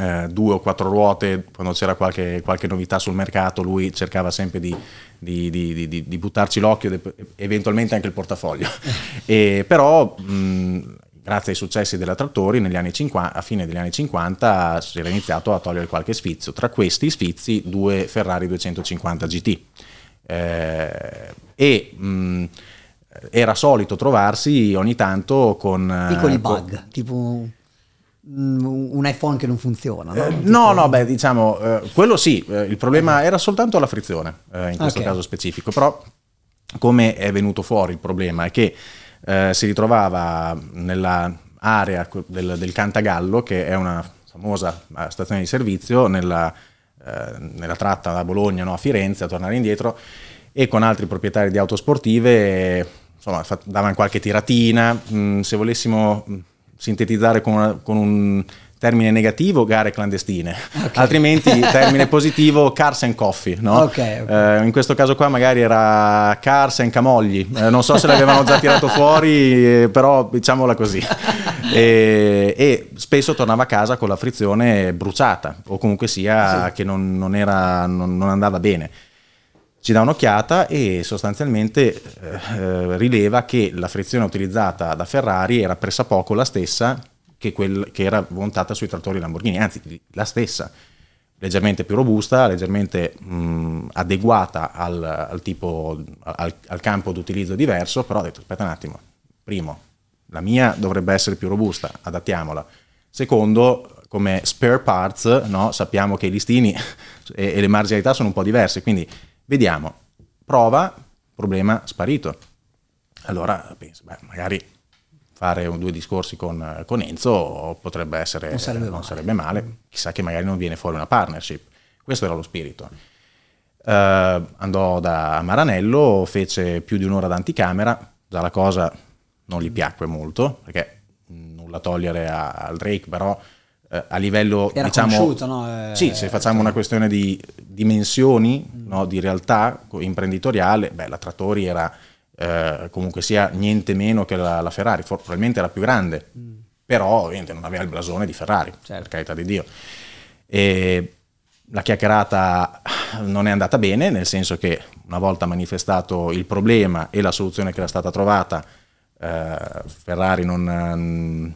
eh, due o quattro ruote, quando c'era qualche, qualche, novità sul mercato, lui cercava sempre di, di, di, di buttarci l'occhio, eventualmente anche il portafoglio. e, però mh, grazie ai successi della Trattori, a fine degli anni 50 si era iniziato a togliere qualche sfizio. Tra questi sfizi, due Ferrari 250 GT. Eh, e mh, era solito trovarsi ogni tanto con... Eh, Piccoli bug, con, tipo un iPhone che non funziona. No, eh, no, no, beh, diciamo, eh, quello sì, eh, il problema era soltanto la frizione, eh, in questo okay. caso specifico, però come è venuto fuori il problema è che eh, si ritrovava nell'area del, del Cantagallo, che è una famosa eh, stazione di servizio, nella, eh, nella tratta da Bologna no, a Firenze, a tornare indietro, e con altri proprietari di auto sportive insomma, davano qualche tiratina. Mm, se volessimo mm, sintetizzare con, una, con un termine negativo, gare clandestine, okay. altrimenti termine positivo, cars and coffee. No? Okay, okay. Eh, in questo caso qua magari era cars and camogli, eh, non so se l'avevano già tirato fuori, eh, però diciamola così. E, e, spesso tornava a casa con la frizione bruciata o comunque sia sì. che non, non, era, non, non andava bene ci dà un'occhiata e sostanzialmente eh, eh rileva che la frizione utilizzata da Ferrari era pressappoco la stessa che, quel, che era montata sui trattori Lamborghini, anzi la stessa, leggermente più robusta, leggermente mh, adeguata al, al, tipo, al, al campo d'utilizzo diverso, però ho detto aspetta un attimo, primo, la mia dovrebbe essere più robusta, adattiamola. Secondo, come spare parts, no? sappiamo che i listini e, e, le marginalità sono un po' diverse, quindi vediamo, prova, problema sparito. Allora penso, beh, magari fare un, due discorsi con, con, Enzo potrebbe essere, non sarebbe, non male. sarebbe male, chissà che magari non viene fuori una partnership. Questo era lo spirito. Uh, andò da Maranello, fece più di un'ora d'anticamera, già la cosa non gli piacque molto, perché nulla togliere a, al Drake, però uh, a livello... Era diciamo, no? eh, sì, se facciamo una certo. questione di dimensioni, mm. no, di realtà imprenditoriale, beh, la Trattori era eh, comunque sia niente meno che la, la Ferrari, For probabilmente la più grande, mm. però ovviamente non aveva il blasone di Ferrari, certo. per carità di Dio. E la chiacchierata non è andata bene, nel senso che una volta manifestato il problema e la soluzione che era stata trovata, eh, Ferrari non, mm,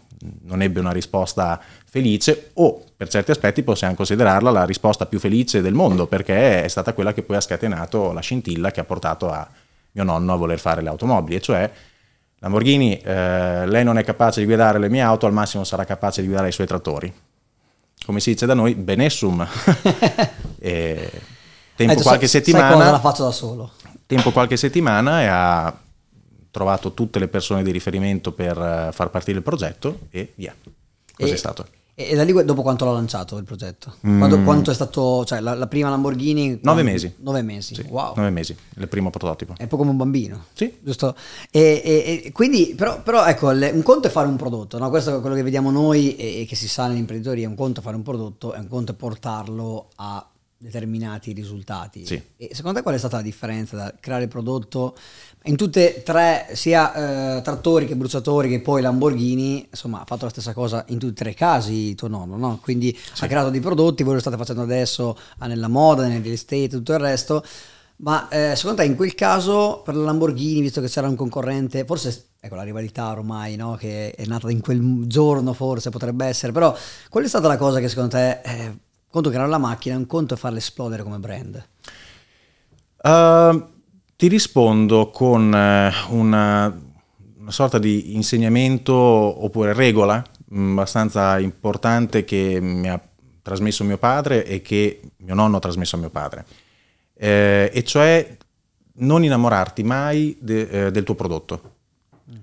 non, ebbe una risposta felice o per certi aspetti possiamo considerarla la risposta più felice del mondo perché è stata quella che poi ha scatenato la scintilla che ha portato a, mio nonno a voler fare le automobili, e cioè Lamborghini, eh, lei non è capace di guidare le mie auto, al massimo sarà capace di guidare i suoi trattori. Come si dice da noi, benessum. e, tempo detto, eh, qualche sai, settimana... Sai la faccio da solo. Tempo qualche settimana e ha trovato tutte le persone di riferimento per eh, far partire il progetto e via. Cos'è e... stato? E da lì dopo quanto l'ha lanciato il progetto? Quanto, mm. quanto è stato, cioè la, la prima Lamborghini? Nove mesi. Nove mesi, sì, wow. Nove mesi, il primo prototipo. È un po' come un bambino. Sì. Giusto? E, e, e quindi, però, però ecco, le, un conto è fare un prodotto, no? questo è quello che vediamo noi e, e che si sa nell'imprenditoria, un conto è fare un prodotto, è un conto è portarlo a determinati risultati. Sì. secondo te qual è stata la differenza da creare il prodotto in tutte e tre, sia eh, trattori che bruciatori che poi Lamborghini, insomma ha fatto la stessa cosa in tutti e tre i casi tuo nonno, no? quindi sì. ha creato dei prodotti, voi lo state facendo adesso ah, nella moda, nel real estate, tutto il resto, ma eh, secondo te in quel caso per la Lamborghini, visto che c'era un concorrente, forse ecco la rivalità ormai no? che è nata in quel giorno forse potrebbe essere, però qual è stata la cosa che secondo te... Eh, conto che era la macchina, un conto è farla esplodere come brand. Uh, ti rispondo con eh, una, una, sorta di insegnamento oppure regola mm, abbastanza importante che mi ha trasmesso mio padre e che mio nonno ha trasmesso a mio padre, eh, e cioè non innamorarti mai de, eh, del tuo prodotto. Mm.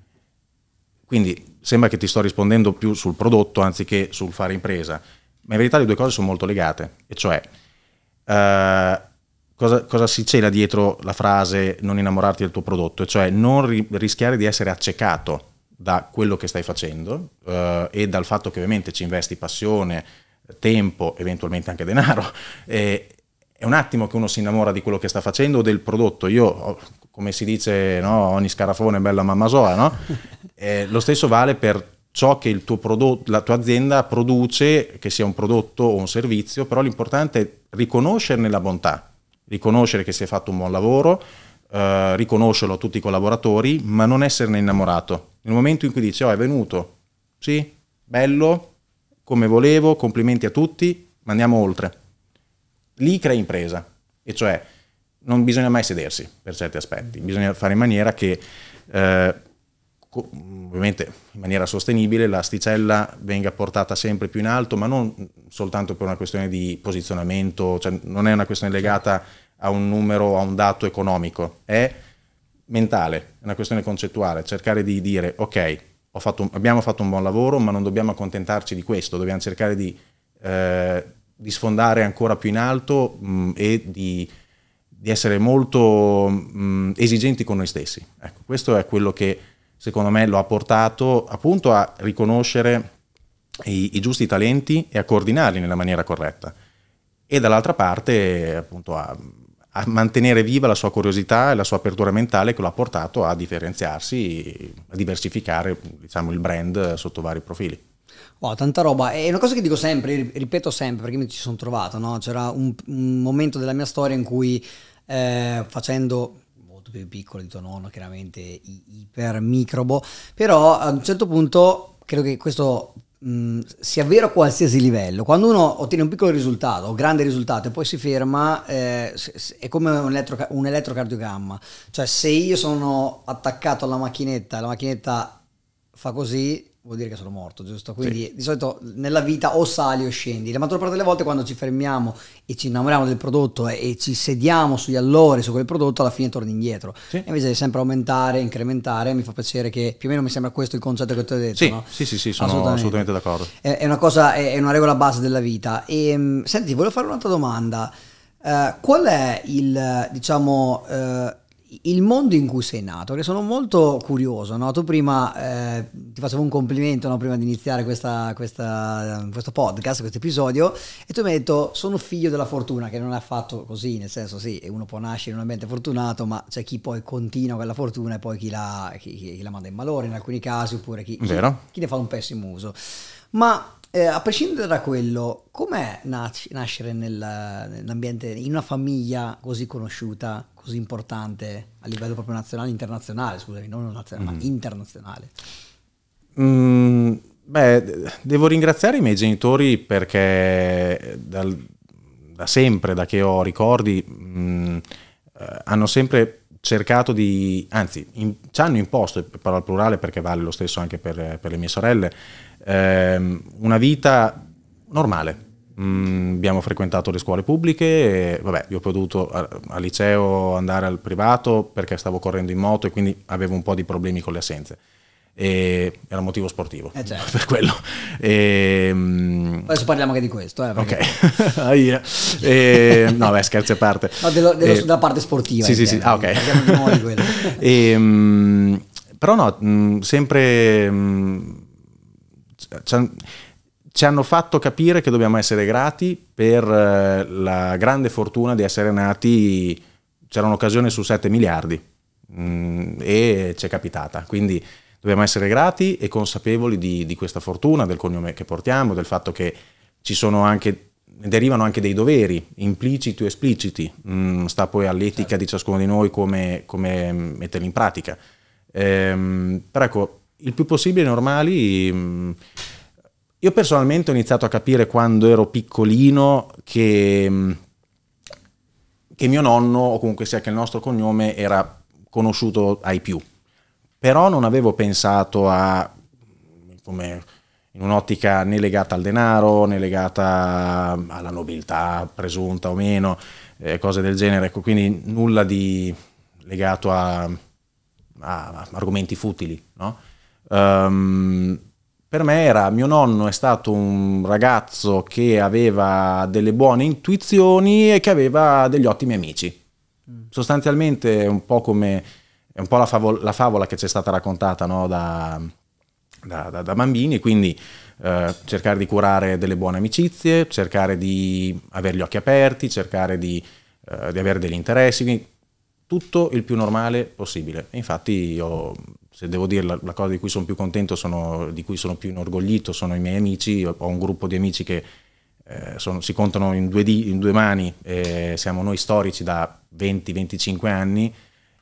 Quindi sembra che ti sto rispondendo più sul prodotto anziché sul fare impresa ma in verità le due cose sono molto legate, e cioè eh, cosa, cosa, si cela dietro la frase non innamorarti del tuo prodotto, e cioè non ri rischiare di essere accecato da quello che stai facendo eh, e dal fatto che ovviamente ci investi passione, tempo, eventualmente anche denaro. Eh, è un attimo che uno si innamora di quello che sta facendo o del prodotto. Io, come si dice, no, ogni scarafone è bella mamma soa, no? Eh, lo stesso vale per ciò che prodotto, la tua azienda produce, che sia un prodotto o un servizio, però l'importante è riconoscerne la bontà, riconoscere che si è fatto un buon lavoro, eh, riconoscerlo a tutti i collaboratori, ma non esserne innamorato. Nel momento in cui dici, oh è venuto, sì, bello, come volevo, complimenti a tutti, ma andiamo oltre. Lì crea impresa, e cioè non bisogna mai sedersi per certi aspetti, bisogna fare in maniera che... Eh, ovviamente in maniera sostenibile, l'asticella venga portata sempre più in alto, ma non soltanto per una questione di posizionamento, cioè non è una questione legata a un numero, a un dato economico, è mentale, è una questione concettuale, cercare di dire ok, fatto, abbiamo fatto un buon lavoro, ma non dobbiamo accontentarci di questo, dobbiamo cercare di, eh, di sfondare ancora più in alto mh, mm, e di, di, essere molto mh, mm, esigenti con noi stessi. Ecco, questo è quello che secondo me lo ha portato appunto a riconoscere i, i giusti talenti e a coordinarli nella maniera corretta e dall'altra parte appunto a, a, mantenere viva la sua curiosità e la sua apertura mentale che lo ha portato a differenziarsi, a diversificare diciamo, il brand sotto vari profili. Wow, tanta roba. È una cosa che dico sempre, ripeto sempre perché mi ci sono trovato, no? c'era un, un, momento della mia storia in cui eh, facendo molto più piccolo di tuo nonno, chiaramente ipermicrobo, però a un certo punto credo che questo mm, sia vero a qualsiasi livello. Quando uno ottiene un piccolo risultato, o grande risultato, e poi si ferma, eh, è come un, elettro, un elettrocardiogramma. Cioè se io sono attaccato alla macchinetta, la macchinetta fa così, vuol dire che sono morto, giusto? Quindi sì. di solito nella vita o sali o scendi. La maggior parte delle volte quando ci fermiamo e ci innamoriamo del prodotto e, e ci sediamo sugli allori su quel prodotto, alla fine torni indietro. Sì. Invece di sempre aumentare, incrementare, mi fa piacere che più o meno mi sembra questo il concetto che tu hai detto. Sì, no? sì, sì, sì, sono assolutamente, assolutamente d'accordo. È, è, una cosa, è, una regola base della vita. E, ehm, senti, volevo fare un'altra domanda. Uh, qual è il, diciamo... Uh, il mondo in cui sei nato, che sono molto curioso, no? tu prima eh, ti facevo un complimento no? prima di iniziare questa, questa, questo podcast, questo episodio, e tu mi hai detto sono figlio della fortuna, che non è affatto così, nel senso sì, uno può nascere in un ambiente fortunato, ma c'è chi poi continua quella fortuna e poi chi la, chi, chi la manda in malore in alcuni casi, oppure chi, chi, chi ne fa un pessimo uso. Ma eh, a prescindere da quello, com'è nas- nascere nell'ambiente, in una famiglia così conosciuta, così importante a livello proprio nazionale, internazionale, scusami, non nazionale, mm. ma internazionale? Mm, beh, devo ringraziare i miei genitori perché dal, da sempre, da che ho ricordi, mm, eh, hanno sempre cercato di, anzi, in, ci hanno imposto, parlo al plurale perché vale lo stesso anche per, per le mie sorelle, eh, una vita normale. Mm, abbiamo frequentato le scuole pubbliche, e, vabbè, io ho potuto al liceo andare al privato perché stavo correndo in moto e quindi avevo un po' di problemi con le assenze. E era un motivo sportivo eh certo. per quello. E, ehm, Adesso parliamo anche di questo. Eh, perché... Ok, e, ehm, no, beh, scherzi a parte. No, dello, dello, e, eh, della parte sportiva. Sì, sì, sì. Ah, ok. di di E, mm, ehm, però no, mm, sempre mm, ci hanno fatto capire che dobbiamo essere grati per eh, la grande fortuna di essere nati, c'era un'occasione su 7 miliardi mh, mm, e ci è capitata, quindi dobbiamo essere grati e consapevoli di, di, questa fortuna, del cognome che portiamo, del fatto che ci sono anche, derivano anche dei doveri impliciti o espliciti, mh, mm, sta poi all'etica certo. di ciascuno di noi come, come metterli in pratica. Ehm, però ecco, il più possibile normali. Mm, io personalmente ho iniziato a capire quando ero piccolino che, mm, che mio nonno, o comunque sia che il nostro cognome, era conosciuto ai più. Però non avevo pensato a, come, in un'ottica né legata al denaro, né legata mm, alla nobiltà presunta o meno, eh, cose del genere. Ecco, quindi nulla di legato a, a argomenti futili, no? Um, per me era mio nonno è stato un ragazzo che aveva delle buone intuizioni e che aveva degli ottimi amici. Mm. Sostanzialmente è un po' come è un po' la, favola, la favola che ci è stata raccontata no? da, da, da, da, bambini, quindi eh, cercare di curare delle buone amicizie, cercare di avere gli occhi aperti, cercare di, eh, di avere degli interessi, quindi tutto il più normale possibile. Infatti io, se devo dire la, la cosa di cui sono più contento, sono, di cui sono più inorgoglito, sono i miei amici, ho un gruppo di amici che eh, sono, si contano in due, di, in due mani, eh, siamo noi storici da 20-25 anni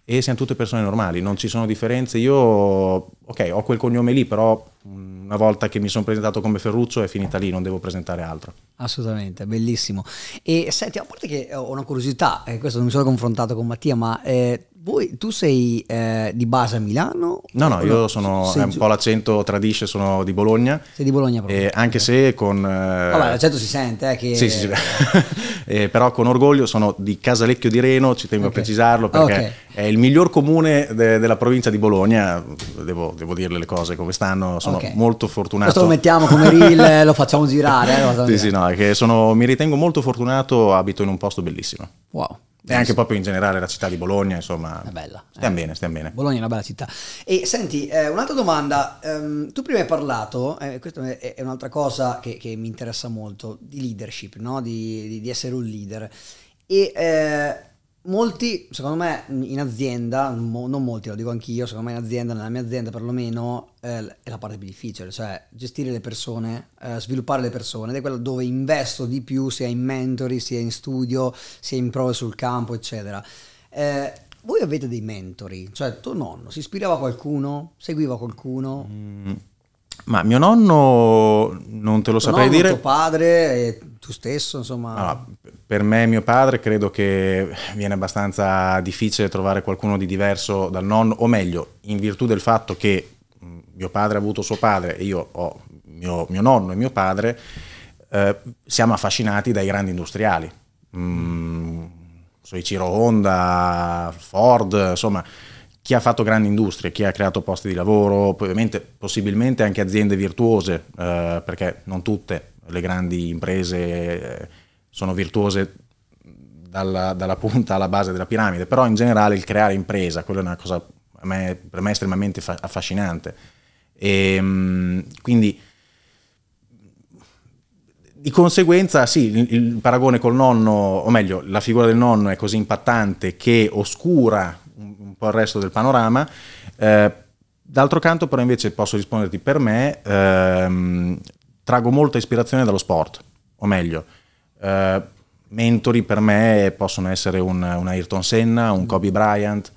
e siamo tutte persone normali, non ci sono differenze. Io, ok, ho quel cognome lì, però una volta che mi sono presentato come Ferruccio è finita lì, non devo presentare altro. Assolutamente, bellissimo. E senti, a parte che ho una curiosità, eh, questo non mi sono confrontato con Mattia, ma eh, voi, tu sei eh, di base a Milano? No, no, io sono sei, un po' l'accento tradisce, sono di Bologna. Sei di Bologna proprio. anche se con... Eh, Vabbè, l'accento si sente, eh, che... Sì, sì, sì. Eh, però con orgoglio sono di Casalecchio di Reno, ci tengo okay. a precisarlo perché okay. è il miglior comune de- della provincia di Bologna, devo, devo, dirle le cose come stanno, sono okay. molto fortunato. Questo lo mettiamo come reel, lo facciamo girare. Eh, lo facciamo sì, girare. sì, no, sono, mi ritengo molto fortunato, abito in un posto bellissimo. Wow. E anche proprio in generale la città di Bologna, insomma. È bella. Eh. Stiamo eh. bene, stiamo bene. Bologna è una bella città. E senti, eh, un'altra domanda. Um, tu prima hai parlato, eh, questa è, un'altra cosa che, che, mi interessa molto, di leadership, no? di, di, di essere un leader. E eh, molti, secondo me, in azienda, non molti, lo dico anch'io, secondo me in azienda, nella mia azienda perlomeno, eh, è la parte più difficile, cioè gestire le persone, eh, sviluppare le persone, ed è quella dove investo di più, sia in mentori, sia in studio, sia in prove sul campo, eccetera. Eh, voi avete dei mentori, cioè tuo nonno si ispirava a qualcuno, seguiva qualcuno? Mm. Ma mio nonno non te lo Tuo saprei nonno, dire. Tuo padre e tu stesso, insomma. Allora, per me e mio padre credo che viene abbastanza difficile trovare qualcuno di diverso dal nonno, o meglio, in virtù del fatto che mio padre ha avuto suo padre e io ho mio, mio nonno e mio padre, eh, siamo affascinati dai grandi industriali. Mm, so, Ciro Honda, Ford, insomma, chi ha fatto grandi industrie, chi ha creato posti di lavoro, ovviamente possibilmente anche aziende virtuose, eh, perché non tutte le grandi imprese eh, sono virtuose dalla, dalla, punta alla base della piramide, però in generale il creare impresa, quella è una cosa me, per me estremamente affascinante. E, ehm, quindi di conseguenza sì, il, il paragone col nonno, o meglio, la figura del nonno è così impattante che oscura un, un po' il resto del panorama. Eh, d'altro canto però invece posso risponderti per me, ehm, trago molta ispirazione dallo sport, o meglio, eh, mentori per me possono essere un, un Ayrton Senna, un mm. Kobe Bryant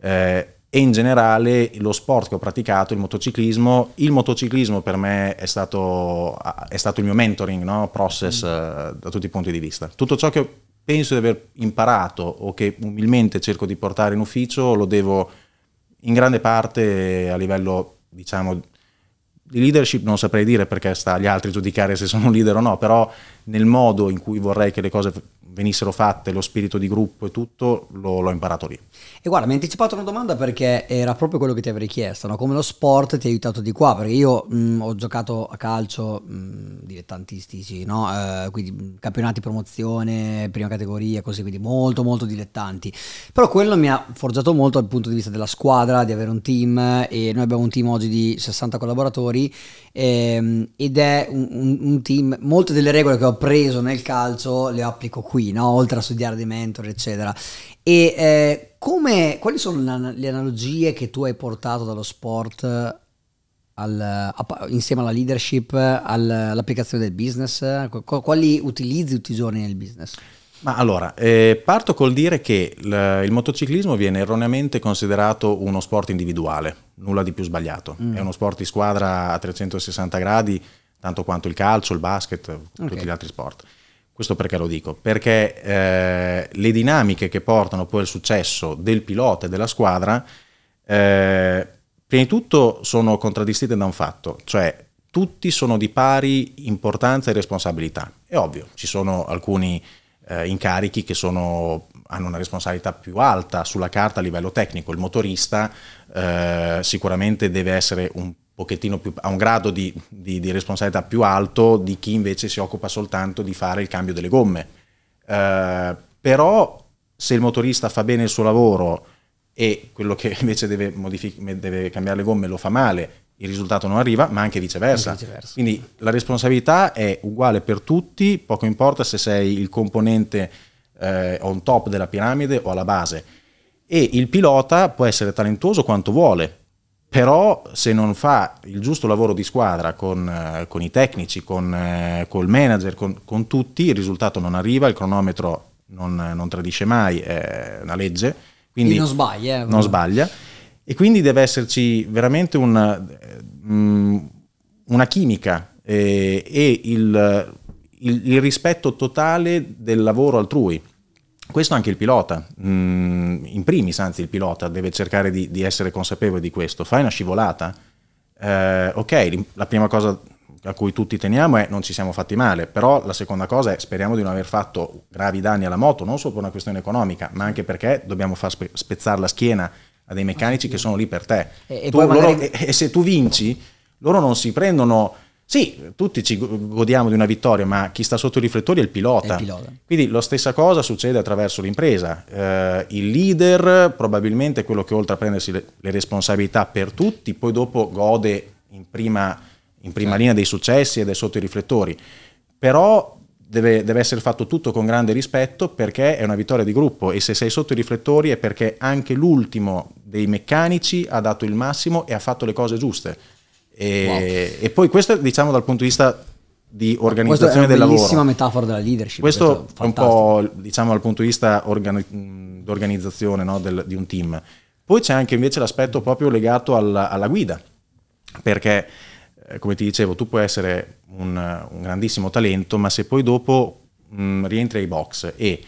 eh, e in generale lo sport che ho praticato, il motociclismo. Il motociclismo per me è stato, è stato il mio mentoring, no? process mm. eh, da tutti i punti di vista. Tutto ciò che penso di aver imparato o che umilmente cerco di portare in ufficio lo devo in grande parte a livello, diciamo, di leadership non saprei dire perché sta agli altri giudicare se sono un leader o no, però nel modo in cui vorrei che le cose venissero fatte, lo spirito di gruppo e tutto, l'ho imparato lì. E guarda, mi hai anticipato una domanda perché era proprio quello che ti avrei chiesto, no? come lo sport ti ha aiutato di qua, perché io mh, mm, ho giocato a calcio mh, mm, dilettantistici, no? eh, quindi mm, campionati promozione, prima categoria, così, quindi molto molto dilettanti, però quello mi ha forgiato molto dal punto di vista della squadra, di avere un team e noi abbiamo un team oggi di 60 collaboratori ehm, ed è un, un, un team, molte delle regole che ho preso nel calcio le applico qui qui, no? oltre a studiare dei mentor, eccetera. E eh, come, quali sono le analogie che tu hai portato dallo sport al, a, insieme alla leadership, al, all'applicazione del business? Quali utilizzi tutti i giorni nel business? Ma allora, eh, parto col dire che l- il motociclismo viene erroneamente considerato uno sport individuale, nulla di più sbagliato. Mm. È uno sport di squadra a 360 gradi, tanto quanto il calcio, il basket, okay. tutti gli altri sport. Questo perché lo dico? Perché eh, le dinamiche che portano poi al successo del pilota e della squadra, eh, prima di tutto sono contraddistinte da un fatto, cioè tutti sono di pari importanza e responsabilità. È ovvio, ci sono alcuni eh, incarichi che sono, hanno una responsabilità più alta sulla carta a livello tecnico. Il motorista eh, sicuramente deve essere un pochettino più, a un grado di, di, di, responsabilità più alto di chi invece si occupa soltanto di fare il cambio delle gomme. Eh, però se il motorista fa bene il suo lavoro e quello che invece deve, deve cambiare le gomme lo fa male, il risultato non arriva, ma anche viceversa. anche viceversa. Quindi la responsabilità è uguale per tutti, poco importa se sei il componente eh, on top della piramide o alla base. E il pilota può essere talentuoso quanto vuole, però se non fa il giusto lavoro di squadra con, eh, con i tecnici, con eh, col manager, con, con, tutti, il risultato non arriva, il cronometro non, non tradisce mai, è una legge. Quindi non sbaglia. Eh, non sbaglia. E quindi deve esserci veramente una, eh, mm, una chimica e, e il, il, il rispetto totale del lavoro altrui questo anche il pilota, mm, in primis anzi il pilota deve cercare di, di essere consapevole di questo. Fai una scivolata, eh, ok, la prima cosa a cui tutti teniamo è non ci siamo fatti male, però la seconda cosa è speriamo di non aver fatto gravi danni alla moto, non solo per una questione economica, ma anche perché dobbiamo far spezzare la schiena a dei meccanici ah, sì. che sono lì per te. E, tu, e, loro, e, e se tu vinci, loro non si prendono sì, tutti ci godiamo di una vittoria, ma chi sta sotto i riflettori è il pilota. È il pilota. Quindi la stessa cosa succede attraverso l'impresa. Eh, il leader probabilmente è quello che oltre a prendersi le, le responsabilità per tutti, poi dopo gode in prima, in prima sì. Certo. linea dei successi ed è sotto i riflettori. Però deve, deve essere fatto tutto con grande rispetto perché è una vittoria di gruppo e se sei sotto i riflettori è perché anche l'ultimo dei meccanici ha dato il massimo e ha fatto le cose giuste e, wow. e poi questo diciamo dal punto di vista di organizzazione del lavoro. Questa è una metafora della leadership. Questo è un po' diciamo dal punto di vista organi- d'organizzazione no? del, di un team. Poi c'è anche invece l'aspetto proprio legato alla, alla guida, perché eh, come ti dicevo tu puoi essere un, un grandissimo talento, ma se poi dopo mh, rientri ai box e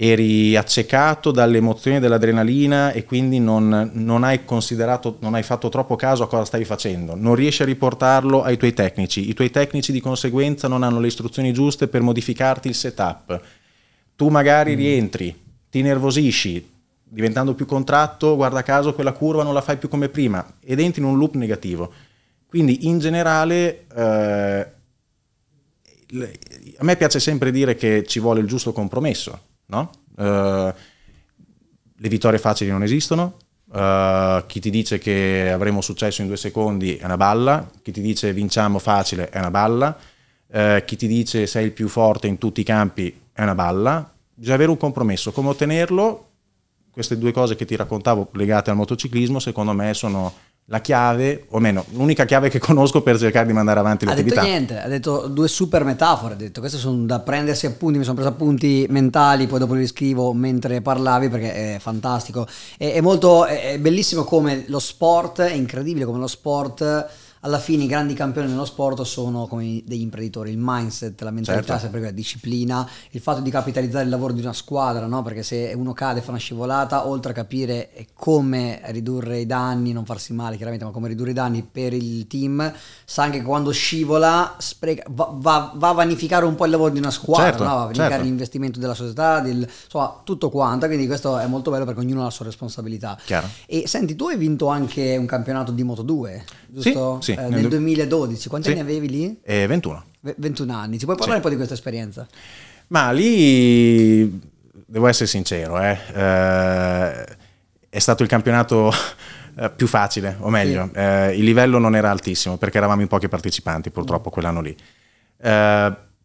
eri accecato dalle emozioni dell'adrenalina e quindi non, non, hai considerato, non hai fatto troppo caso a cosa stavi facendo, non riesci a riportarlo ai tuoi tecnici, i tuoi tecnici di conseguenza non hanno le istruzioni giuste per modificarti il setup, tu magari mm. rientri, ti nervosisci, diventando più contratto, guarda caso quella curva non la fai più come prima ed entri in un loop negativo. Quindi in generale... Eh, a me piace sempre dire che ci vuole il giusto compromesso, no? uh, le vittorie facili non esistono, uh, chi ti dice che avremo successo in due secondi è una balla, chi ti dice vinciamo facile è una balla, uh, chi ti dice sei il più forte in tutti i campi è una balla, bisogna avere un compromesso, come ottenerlo? Queste due cose che ti raccontavo legate al motociclismo secondo me sono la chiave, o meno, l'unica chiave che conosco per cercare di mandare avanti ha l'attività. Ha detto niente, ha detto due super metafore, ha detto queste sono da prendersi appunti, mi sono preso appunti mentali, poi dopo li scrivo mentre parlavi perché è fantastico. È, è molto, è, è bellissimo come lo sport, è incredibile come lo sport alla fine i grandi campioni nello sport sono come degli imprenditori, il mindset, la mentalità, certo. sempre quella disciplina, il fatto di capitalizzare il lavoro di una squadra, no? perché se uno cade fa una scivolata, oltre a capire come ridurre i danni, non farsi male chiaramente, ma come ridurre i danni per il team, sa anche che quando scivola spreca, va, va, va, a vanificare un po' il lavoro di una squadra, certo, no? va a vanificare certo. l'investimento della società, del, insomma tutto quanto, quindi questo è molto bello perché ognuno ha la sua responsabilità. Chiaro. E senti, tu hai vinto anche un campionato di Moto 2, giusto? Sì, sì, eh, nel 2012. Quanti sì. anni avevi lì? Eh, 21. V 21 anni. Ci puoi parlare sì. un po' di questa esperienza? Ma lì, devo essere sincero, eh, eh è stato il campionato eh, più facile, o meglio, eh, il livello non era altissimo perché eravamo in pochi partecipanti purtroppo quell'anno lì.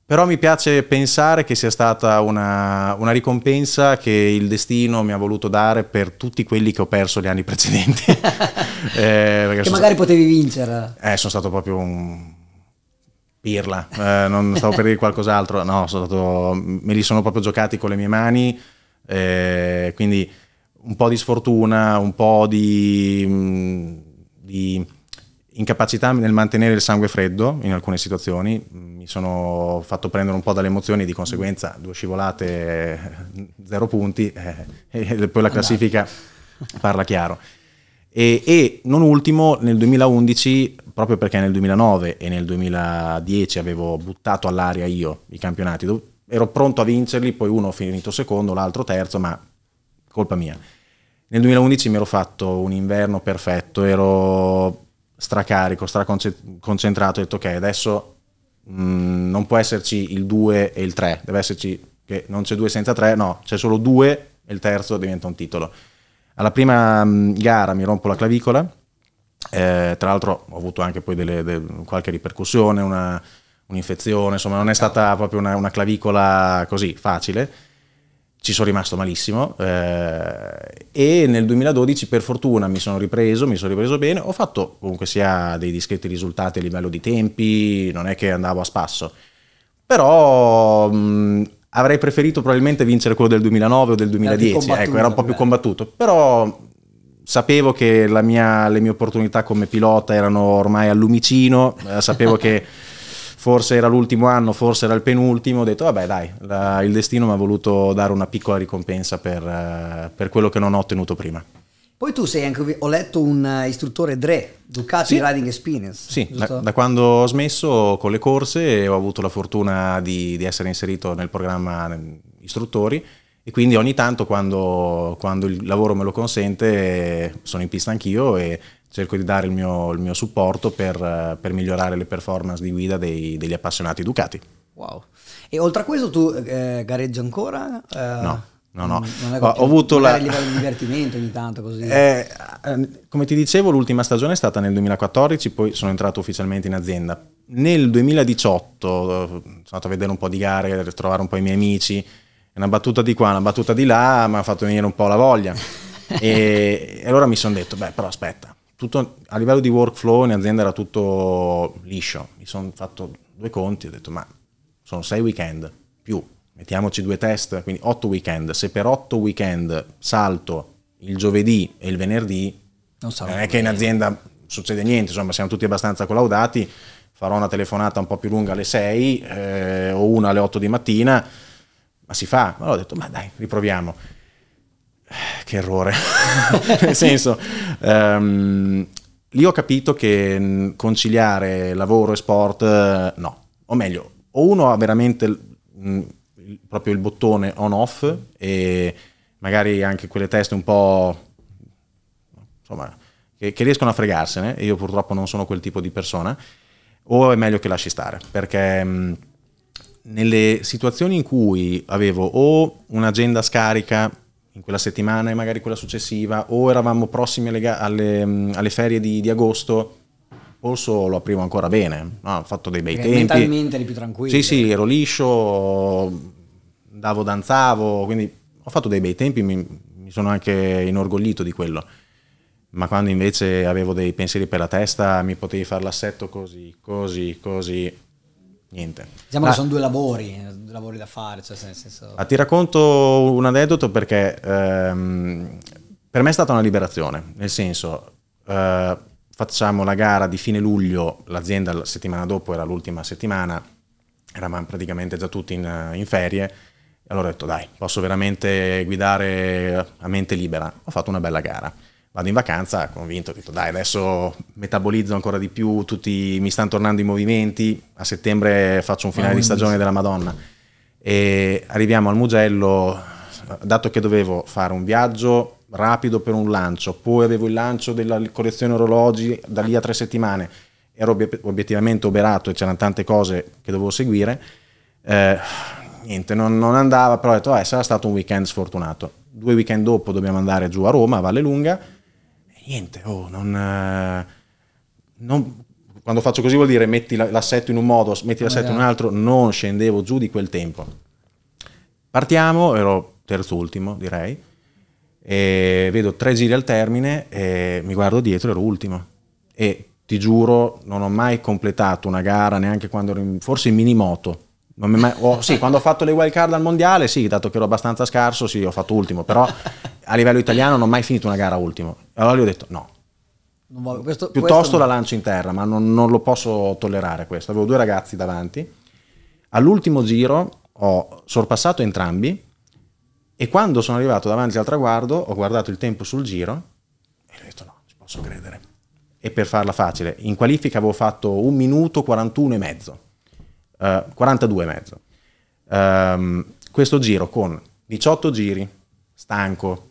Però mi piace pensare che sia stata una, una, ricompensa che il destino mi ha voluto dare per tutti quelli che ho perso gli anni precedenti. eh, che magari stato... potevi vincere. Eh, sono stato proprio un pirla, eh, non stavo per dire qualcos'altro, no, stato... me li sono proprio giocati con le mie mani, eh, quindi un po' di sfortuna, un po' di, mm, di, incapacità nel mantenere il sangue freddo in alcune situazioni, mi sono fatto prendere un po' dalle emozioni, di conseguenza due scivolate, eh, zero punti eh, e poi la classifica parla chiaro. E, e, non ultimo nel 2011, proprio perché nel 2009 e nel 2010 avevo buttato all'aria io i campionati, ero pronto a vincerli, poi uno ho finito secondo, l'altro terzo, ma colpa mia. Nel 2011 mi ero fatto un inverno perfetto, ero stracarico, straconcentrato, ho detto ok, adesso mh, mm, non può esserci il 2 e il 3, deve esserci che non c'è 2 senza 3, no, c'è solo 2 e il terzo diventa un titolo. Alla prima mm, gara mi rompo la clavicola, eh, tra l'altro ho avuto anche poi delle, de, qualche ripercussione, un'infezione, insomma non è stata proprio una, una clavicola così facile, ci sono rimasto malissimo eh, e nel 2012 per fortuna mi sono ripreso, mi sono ripreso bene, ho fatto comunque sia dei discreti risultati a livello di tempi, non è che andavo a spasso, però mh, mm, avrei preferito probabilmente vincere quello del 2009 o del 2010, ecco, era un po' più combattuto, però sapevo che mia, le mie opportunità come pilota erano ormai al lumicino, eh, sapevo che forse era l'ultimo anno, forse era il penultimo, ho detto vabbè dai, la, il destino mi ha voluto dare una piccola ricompensa per, eh, per quello che non ho ottenuto prima. Poi tu sei anche, ho letto un eh, istruttore Dre, Ducati sì. Riding Experience. Sì, da, da, quando ho smesso con le corse ho avuto la fortuna di, di essere inserito nel programma istruttori e quindi ogni tanto quando, quando, il lavoro me lo consente sono in pista anch'io e cerco di dare il mio, il mio supporto per, per, migliorare le performance di guida dei, degli appassionati Ducati. Wow. E oltre a questo tu eh, gareggi ancora? Eh... No. No, no. Non ho, ho avuto la... il livello di divertimento ogni tanto così. Eh, ehm, come ti dicevo, l'ultima stagione è stata nel 2014, poi sono entrato ufficialmente in azienda. Nel 2018 eh, sono andato a vedere un po' di gare, a trovare un po' i miei amici. Una battuta di qua, una battuta di là, mi ha fatto venire un po' la voglia. e, e allora mi sono detto, beh, però aspetta, tutto, a livello di workflow in azienda era tutto liscio. Mi sono fatto due conti, ho detto, ma sono sei weekend più mettiamoci due test, quindi 8 weekend, se per 8 weekend salto il giovedì e il venerdì, non, non è che in azienda succede niente, insomma siamo tutti abbastanza collaudati, farò una telefonata un po' più lunga alle 6 eh, o una alle 8 di mattina, ma si fa, Ma ho detto ma dai, riproviamo. Eh, che errore, nel senso, um, lì ho capito che mm, conciliare lavoro e sport, eh, no, o meglio, o uno ha veramente mm, il, proprio il bottone on-off e magari anche quelle teste un po'... insomma, che, che riescono a fregarsene, e io purtroppo non sono quel tipo di persona, o è meglio che lasci stare, perché mm, nelle situazioni in cui avevo o un'agenda scarica in quella settimana e magari quella successiva, o eravamo prossimi alle, alle, mm, alle ferie di, di agosto, corso lo aprivo ancora bene, no, ho fatto dei bei Perché tempi. Mentalmente eri più tranquillo. Sì, sì, eh. ero liscio, davo, danzavo, quindi ho fatto dei bei tempi, mi, mi sono anche inorgoglito di quello. Ma quando invece avevo dei pensieri per la testa, mi potevi fare l'assetto così, così, così, niente. Diciamo ah, che sono due lavori, eh, due lavori da fare. Cioè senso... ah, ti racconto un aneddoto perché ehm, per me è stata una liberazione, nel senso eh, facciamo la gara di fine luglio, l'azienda la settimana dopo era l'ultima settimana, eravamo praticamente già tutti in, in ferie, allora ho detto dai, posso veramente guidare a mente libera, ho fatto una bella gara. Vado in vacanza convinto, ho detto dai adesso metabolizzo ancora di più, tutti, mi stanno tornando i movimenti, a settembre faccio un finale di ah, stagione della Madonna. E arriviamo al Mugello, dato che dovevo fare un viaggio rapido per un lancio, poi avevo il lancio della collezione orologi da lì a tre settimane, ero obiettivamente oberato e c'erano tante cose che dovevo seguire, eh, niente, non, non, andava, però ho detto, eh, sarà stato un weekend sfortunato. Due weekend dopo dobbiamo andare giù a Roma, a Valle Lunga, e niente, oh, non, eh, non, quando faccio così vuol dire metti l'assetto in un modo, metti ah, l'assetto in un altro, non scendevo giù di quel tempo. Partiamo, ero terzo ultimo direi, e vedo tre giri al termine e mi guardo dietro ero ultimo. E ti giuro, non ho mai completato una gara neanche quando ero in, forse in minimoto. Mai, oh, sì, quando ho fatto le wild card al mondiale, sì, dato che ero abbastanza scarso, sì, ho fatto ultimo, però a livello italiano non ho mai finito una gara ultimo. Allora gli ho detto no. Voglio, questo, Piuttosto questo la lancio in terra, ma non, non lo posso tollerare questo. Avevo due ragazzi davanti. All'ultimo giro ho sorpassato entrambi e quando sono arrivato davanti al traguardo, ho guardato il tempo sul giro e ho detto no, ci posso credere. E per farla facile, in qualifica avevo fatto un minuto 41 e mezzo, uh, eh, 42 e mezzo. Um, questo giro con 18 giri, stanco,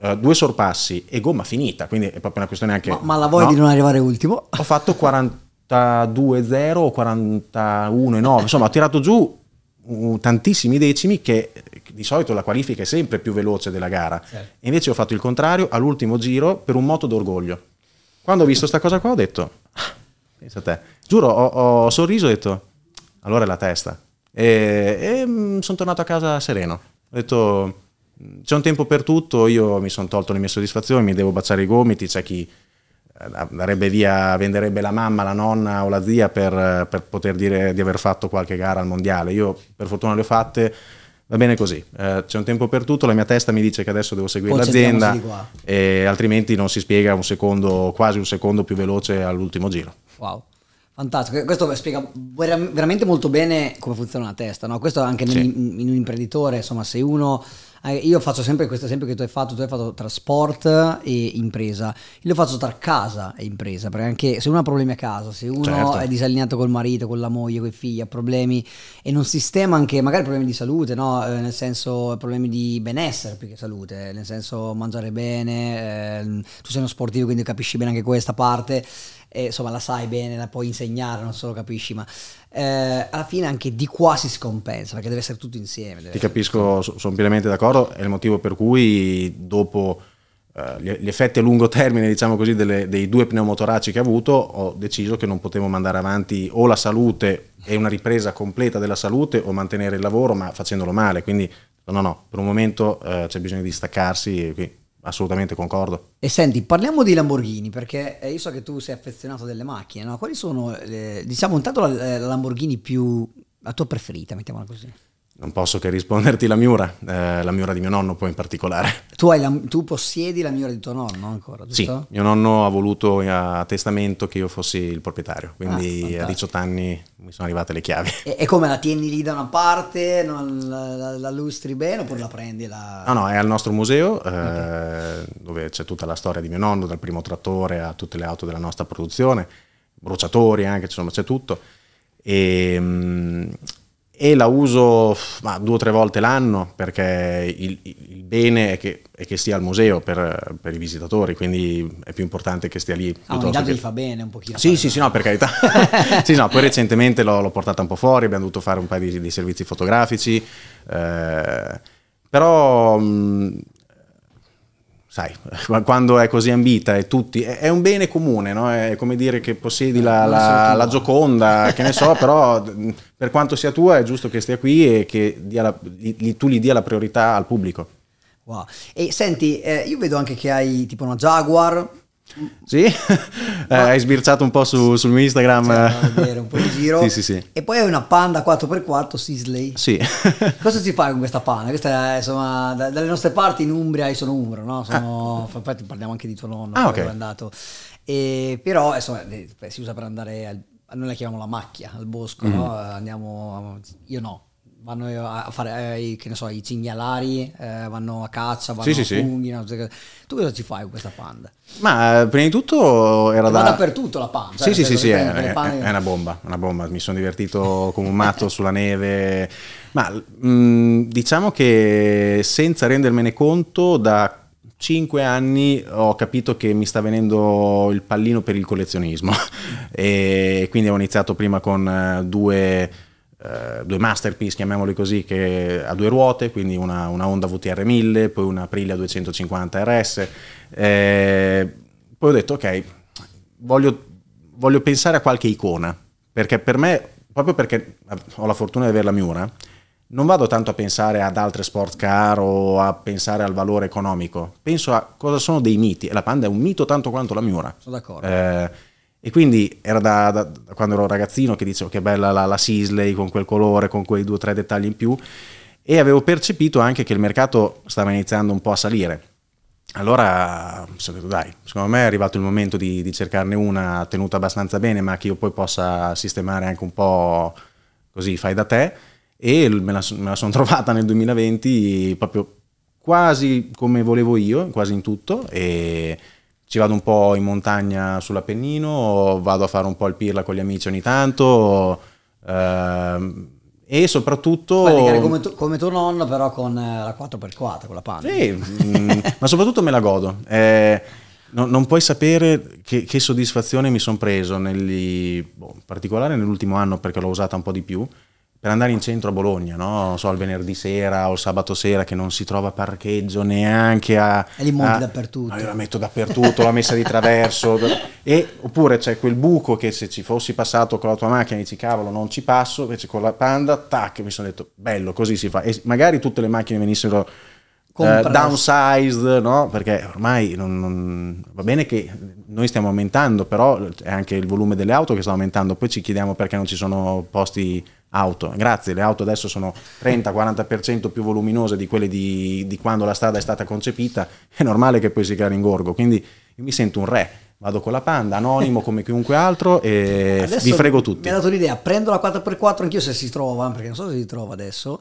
uh, due sorpassi e gomma finita, quindi è proprio una questione anche... Ma, ma la voglia no? di non arrivare ultimo? Ho fatto 42-0 o 41-9, insomma ho tirato giù uh, tantissimi decimi che di solito la qualifica è sempre più veloce della gara. Certo. Invece ho fatto il contrario all'ultimo giro per un moto d'orgoglio. Quando ho visto questa cosa qua ho detto, ah, pensa a te, giuro, ho, ho sorriso e ho detto, allora è la testa. E, e mm, sono tornato a casa sereno. Ho detto, mm, c'è un tempo per tutto, io mi sono tolto le mie soddisfazioni, mi devo baciare i gomiti, c'è chi eh, darebbe via, venderebbe la mamma, la nonna o la zia per, per poter dire di aver fatto qualche gara al mondiale. Io per fortuna le ho fatte, va bene così, eh, c'è un tempo per tutto, la mia testa mi dice che adesso devo seguire l'azienda, e altrimenti non si spiega un secondo, quasi un secondo più veloce all'ultimo giro. Wow. Fantastico, questo spiega veramente molto bene come funziona la testa, no? questo anche sì. in, un imprenditore, insomma se uno eh, io faccio sempre questo esempio che tu hai fatto, tu hai fatto tra sport e impresa, io lo faccio tra casa e impresa, perché anche se uno ha problemi a casa, se uno certo. è disallineato col marito, con la moglie, con i figli, ha problemi e non sistema anche magari problemi di salute, no? eh, nel senso problemi di benessere più che salute, nel senso mangiare bene, eh, tu sei uno sportivo quindi capisci bene anche questa parte e, insomma la sai bene, la puoi insegnare, non solo capisci, ma eh, alla fine anche di qua si scompensa perché deve essere tutto insieme. Ti capisco, sono pienamente d'accordo, è il motivo per cui dopo eh, gli effetti a lungo termine, diciamo così, delle, dei due pneumotoraci che ho avuto, ho deciso che non potevo mandare avanti o la salute e una ripresa completa della salute o mantenere il lavoro ma facendolo male, quindi no, no, per un momento eh, c'è bisogno di staccarsi e qui Assolutamente concordo. E senti, parliamo di Lamborghini, perché eh, io so che tu sei affezionato delle macchine, no? Quali sono, le, diciamo, intanto la, eh, la Lamborghini più, la tua preferita, mettiamola così? Non posso che risponderti la Miura, eh, la Miura di mio nonno poi in particolare. Tu, la, tu, possiedi la Miura di tuo nonno ancora, giusto? Sì, mio nonno ha voluto eh, a testamento che io fossi il proprietario, quindi ah, a 18 anni mi sono arrivate le chiavi. E, e come la tieni lì da una parte, non la, la, la, lustri bene oppure la prendi? La... No, no, è al nostro museo eh, okay. dove c'è tutta la storia di mio nonno, dal primo trattore a tutte le auto della nostra produzione, bruciatori anche, insomma c'è tutto. E... Ehm, Mh, e la uso ma, due o tre volte l'anno perché il, il bene è che, è che, sia al museo per, per, i visitatori, quindi è più importante che stia lì. Ah, ogni tanto che... gli fa bene un pochino. Sì, sì, sì, no, per carità. sì, no, poi recentemente l'ho, l'ho, portata un po' fuori, abbiamo dovuto fare un paio di, di servizi fotografici, eh, però... Mh, sai, quando è così ambita e tutti, è, un bene comune, no? è come dire che possiedi la, la, la gioconda, che ne so, però per quanto sia tua è giusto che stia qui e che la, li, tu gli dia la priorità al pubblico. Wow. E senti, eh, io vedo anche che hai tipo una Jaguar, sì, eh, hai sbirciato un po' su, sul mio Instagram. Cioè, vero, un po' in giro. sì, sì, sì. E poi hai una panda 4x4 Sisley. Sì. Cosa si fa con questa panda? Questa è, insomma, dalle nostre parti in Umbria, io sono Umbro, no? Ah. Sono, ah. Infatti parliamo anche di tuo nonno, ah, ok. andato. E, però, insomma, eh, si usa per andare, al, noi la chiamiamo la macchia, al bosco, mm. no? Andiamo, io no vanno a fare eh, che ne so, i cinghialari, eh, vanno a caccia, vanno sì, a sì, funghi. Sì. Tu cosa ci fai con questa panda? Ma eh, prima di tutto era da... dappertutto la panda. Sì, eh, sì, sì, è, è, è, una bomba, una bomba. Mi sono divertito come un matto sulla neve. Ma mh, mm, diciamo che senza rendermene conto, da cinque anni ho capito che mi sta venendo il pallino per il collezionismo e quindi ho iniziato prima con eh, due eh, due masterpiece, chiamiamoli così, che, a due ruote, quindi una, una Honda VTR 1000, poi una Aprilia 250 RS. Eh, poi ho detto, ok, voglio, voglio pensare a qualche icona, perché per me, proprio perché ho la fortuna di avere la Miura, non vado tanto a pensare ad altre sport car o a pensare al valore economico, penso a cosa sono dei miti e la Panda è un mito tanto quanto la Miura. Sono d'accordo. Eh, e quindi era da, da, da quando ero ragazzino che dicevo che bella la, la Sisley con quel colore, con quei due o tre dettagli in più e avevo percepito anche che il mercato stava iniziando un po' a salire. Allora mi sono detto dai, secondo me è arrivato il momento di, di, cercarne una tenuta abbastanza bene ma che io poi possa sistemare anche un po' così fai da te e me la, la sono trovata nel 2020 proprio quasi come volevo io, quasi in tutto e ci vado un po' in montagna sull'Appennino, vado a fare un po' il pirla con gli amici ogni tanto ehm, e soprattutto... Beh, come, tu, come tuo nonno però con eh, la 4x4, con la panna. Sì, mm, ma soprattutto me la godo. Eh, no, non puoi sapere che, che soddisfazione mi sono preso, negli, boh, in particolare nell'ultimo anno perché l'ho usata un po' di più, per andare in centro a Bologna, no? so, il venerdì sera o sabato sera che non si trova parcheggio neanche a... E li monti a, dappertutto. Ah, io la metto dappertutto, la messa di traverso. E, oppure c'è quel buco che se ci fossi passato con la tua macchina dici cavolo non ci passo, invece con la panda, tac, mi sono detto bello, così si fa. E magari tutte le macchine venissero... Uh, downsized, no? perché ormai non, non, va bene che noi stiamo aumentando, però è anche il volume delle auto che sta aumentando, poi ci chiediamo perché non ci sono posti auto. Grazie, le auto adesso sono 30-40% più voluminose di quelle di, di, quando la strada è stata concepita, è normale che poi si crea ingorgo. quindi mi sento un re. Vado con la panda, anonimo come chiunque altro e adesso vi frego tutti. Mi ha dato l'idea, prendo la 4x4 anch'io se si trova, perché non so se si trova adesso,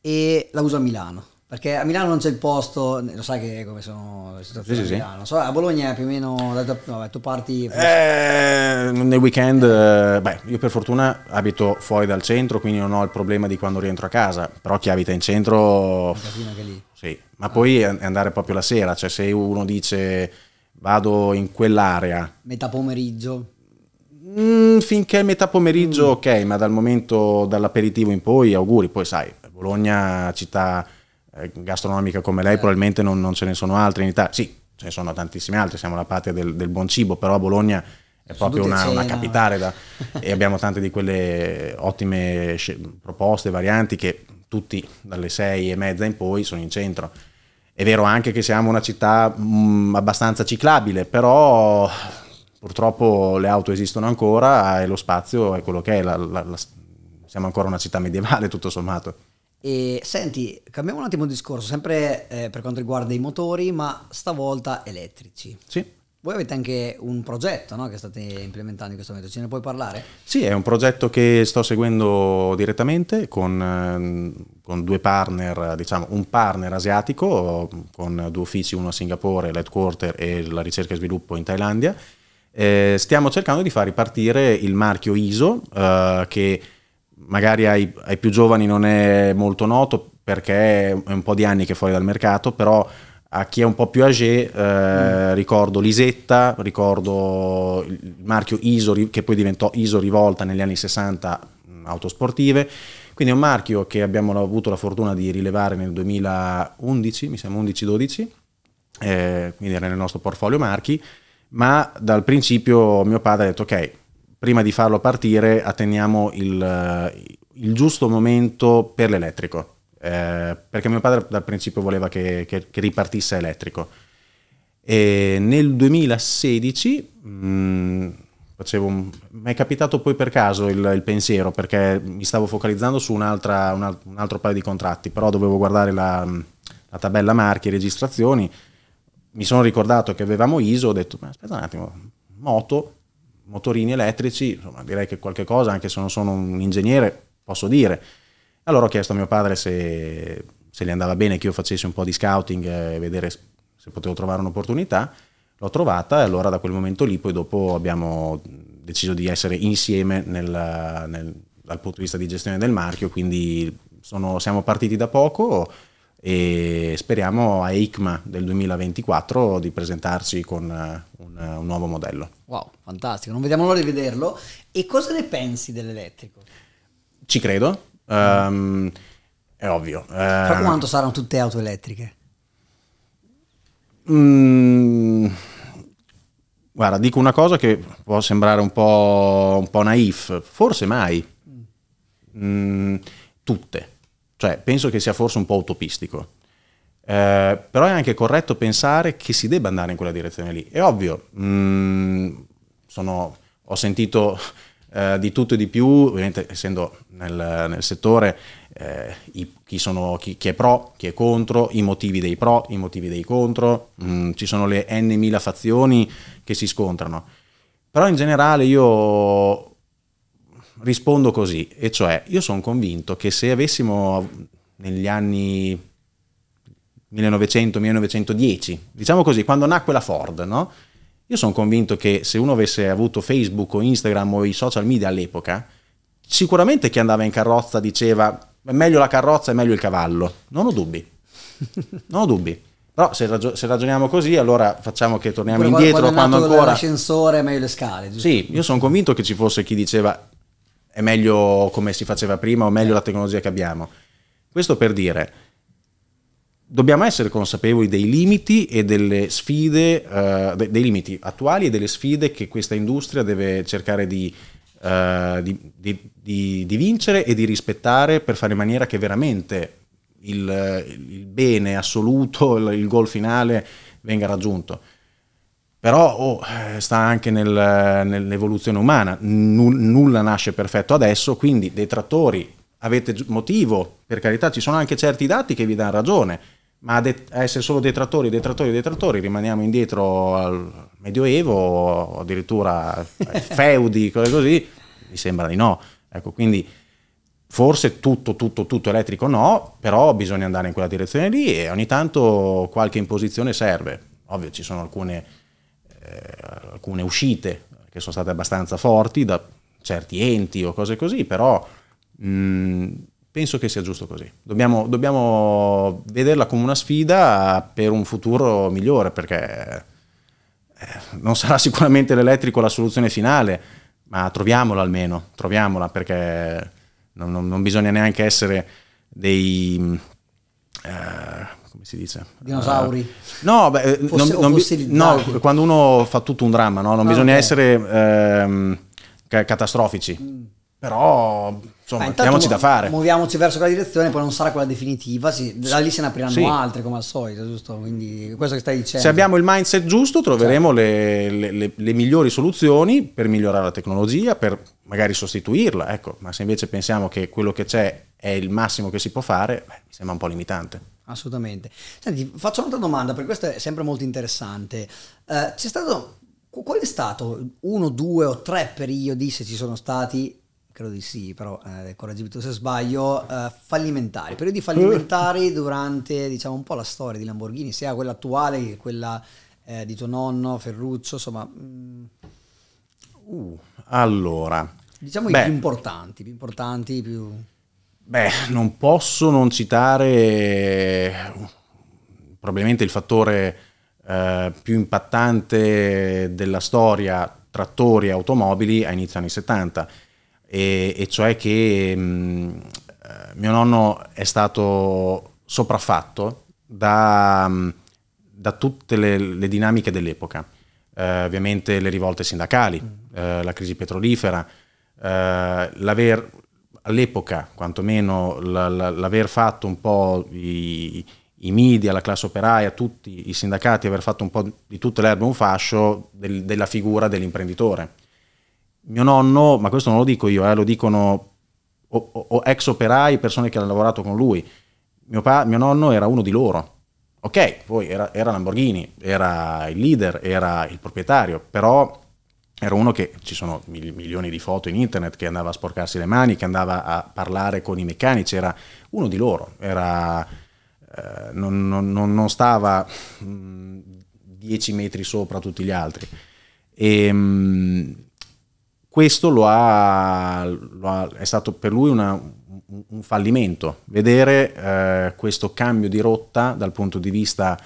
e la uso a Milano perché a Milano non c'è il posto, lo sai che come sono le situazioni sì, a Milano. Sì. So, a Bologna più o meno da, tu parti. Eh, nei weekend, eh, beh, io per fortuna abito fuori dal centro, quindi non ho il problema di quando rientro a casa. Però chi abita in centro. che lì. Sì. Ma ah. poi andare proprio la sera, cioè se uno dice vado in quell'area. Metà pomeriggio. Mm, finché metà pomeriggio, mm. ok, ma dal momento dall'aperitivo in poi, auguri, poi sai, Bologna città eh, gastronomica come lei eh. probabilmente non, non, ce ne sono altre in Italia. Sì, ce ne sono tantissime altre, siamo la patria del, del buon cibo, però Bologna è proprio una, una capitale da, e abbiamo tante di quelle ottime proposte, varianti che tutti dalle sei e mezza in poi sono in centro. È vero anche che siamo una città mh, mm, abbastanza ciclabile, però purtroppo le auto esistono ancora e lo spazio è quello che è, la, la, la, siamo ancora una città medievale tutto sommato. E senti, cambiamo un attimo il discorso, sempre eh, per quanto riguarda i motori, ma stavolta elettrici. Sì. Voi avete anche un progetto no, che state implementando in questo momento, ce ne puoi parlare? Sì, è un progetto che sto seguendo direttamente con, ehm, con due partner, diciamo un partner asiatico con due uffici, uno a Singapore, l'headquarter e la ricerca e sviluppo in Thailandia. Eh, stiamo cercando di far ripartire il marchio ISO eh, che magari ai, ai, più giovani non è molto noto perché è un po' di anni che è fuori dal mercato, però a chi è un po' più age eh, mm. ricordo Lisetta, ricordo il marchio ISO che poi diventò ISO Rivolta negli anni 60 mm, autosportive, quindi è un marchio che abbiamo avuto la fortuna di rilevare nel 2011, mi sembra 11-12, eh, quindi era nel nostro portfolio marchi, ma dal principio mio padre ha detto ok, prima di farlo partire atteniamo il, eh, il giusto momento per l'elettrico, eh, perché mio padre dal principio voleva che, che, che ripartisse elettrico. E nel 2016 mh, mm, un... mi è capitato poi per caso il, il pensiero, perché mi stavo focalizzando su un, un altro paio di contratti, però dovevo guardare la, la tabella marchi, e registrazioni, mi sono ricordato che avevamo ISO, ho detto, ma aspetta un attimo, moto, motorini elettrici, insomma, direi che qualche cosa, anche se non sono un ingegnere, posso dire. Allora ho chiesto a mio padre se, se gli andava bene che io facessi un po' di scouting e vedere se potevo trovare un'opportunità. L'ho trovata e allora da quel momento lì poi dopo abbiamo deciso di essere insieme nel, nel, dal punto di vista di gestione del marchio, quindi sono, siamo partiti da poco e speriamo a ICMA del 2024 di presentarci con eh, un, eh, un nuovo modello. Wow, fantastico, non vediamo l'ora di vederlo. E cosa ne pensi dell'elettrico? Ci credo, um, è ovvio. Tra um, quanto saranno tutte auto elettriche? Mm, guarda, dico una cosa che può sembrare un po', un po naif, forse mai. Mm, mm tutte cioè, penso che sia forse un po' utopistico. Eh, però è anche corretto pensare che si debba andare in quella direzione lì. È ovvio, mh, mm, sono, ho sentito eh, di tutto e di più, ovviamente essendo nel, nel settore, eh, i, chi, sono, chi, chi, è pro, chi è contro, i motivi dei pro, i motivi dei contro, mh, mm, ci sono le n mila fazioni che si scontrano. Però in generale io rispondo così, e cioè io sono convinto che se avessimo negli anni 1900-1910, diciamo così, quando nacque la Ford, no? Io sono convinto che se uno avesse avuto Facebook o Instagram o i social media all'epoca, sicuramente chi andava in carrozza diceva è meglio la carrozza è meglio il cavallo, non ho dubbi, non ho dubbi. Però se, ragio- se, ragioniamo così, allora facciamo che torniamo Pure indietro quando, quando ancora... l'ascensore meglio le scale. Giusto? Sì, io sono convinto che ci fosse chi diceva è meglio come si faceva prima o meglio la tecnologia che abbiamo. Questo per dire, dobbiamo essere consapevoli dei limiti e delle sfide, uh, dei limiti attuali e delle sfide che questa industria deve cercare di, uh, di, di, di vincere e di rispettare per fare in maniera che veramente il, il bene assoluto, il, il goal finale venga raggiunto però oh, sta anche nel, nell'evoluzione umana, nulla nasce perfetto adesso, quindi detrattori avete motivo, per carità ci sono anche certi dati che vi danno ragione, ma a, a essere solo detrattori, detrattori, detrattori, rimaniamo indietro al Medioevo o addirittura eh, feudi, cose così, mi sembra di no. Ecco, quindi forse tutto, tutto, tutto elettrico no, però bisogna andare in quella direzione lì e ogni tanto qualche imposizione serve. Ovvio ci sono alcune eh, alcune uscite che sono state abbastanza forti da certi enti o cose così, però mh, mm, penso che sia giusto così. Dobbiamo, dobbiamo, vederla come una sfida per un futuro migliore, perché eh, non sarà sicuramente l'elettrico la soluzione finale, ma troviamola almeno, troviamola, perché non, non, non bisogna neanche essere dei... Mm, eh, come si dice? Dinosauri? Uh, no, beh, eh, non, non, no, quando uno fa tutto un dramma, no? non ah, bisogna okay. essere ehm, catastrofici. Mm. Però, insomma, ah, da fare. Muoviamoci verso quella direzione, poi non sarà quella definitiva, sì, da lì se ne apriranno sì. altre come al solito, giusto? Quindi questo che stai dicendo. Se abbiamo il mindset giusto troveremo certo. le, le, le, le migliori soluzioni per migliorare la tecnologia, per magari sostituirla, ecco, ma se invece pensiamo che quello che c'è è il massimo che si può fare, beh, mi sembra un po' limitante. Assolutamente. Senti, faccio un'altra domanda, perché questo è sempre molto interessante. Eh, c'è stato, qual è stato uno, due o tre periodi, se ci sono stati, credo di sì, però eh, correggimi se sbaglio, eh, fallimentari, periodi eh. fallimentari durante, diciamo, un po' la storia di Lamborghini, sia quella attuale che quella eh, di tuo nonno, Ferruccio, insomma... Mm. Uh, allora... Diciamo beh, i più importanti, più importanti, più... Beh, non posso non citare probabilmente il fattore eh, più impattante della storia trattori e automobili a inizio anni 70, e, e cioè che mh, mm, eh, mio nonno è stato sopraffatto da, mm, da tutte le, le dinamiche dell'epoca, eh, ovviamente le rivolte sindacali, mm. eh, la crisi petrolifera, eh, l'aver all'epoca, quantomeno l'aver fatto un po' i, i, media, la classe operaia, tutti i sindacati, aver fatto un po' di tutte le erbe un fascio del, della figura dell'imprenditore. Mio nonno, ma questo non lo dico io, eh, lo dicono o, o, ex operai, persone che hanno lavorato con lui. Mio, mio nonno era uno di loro. Ok, poi era, era Lamborghini, era il leader, era il proprietario, però era uno che ci sono milioni di foto in internet che andava a sporcarsi le mani, che andava a parlare con i meccanici, era uno di loro, era, eh, non, non, non, stava dieci metri sopra tutti gli altri. E, ehm, mh, questo lo ha, lo ha, è stato per lui una, un, un fallimento, vedere eh, questo cambio di rotta dal punto di vista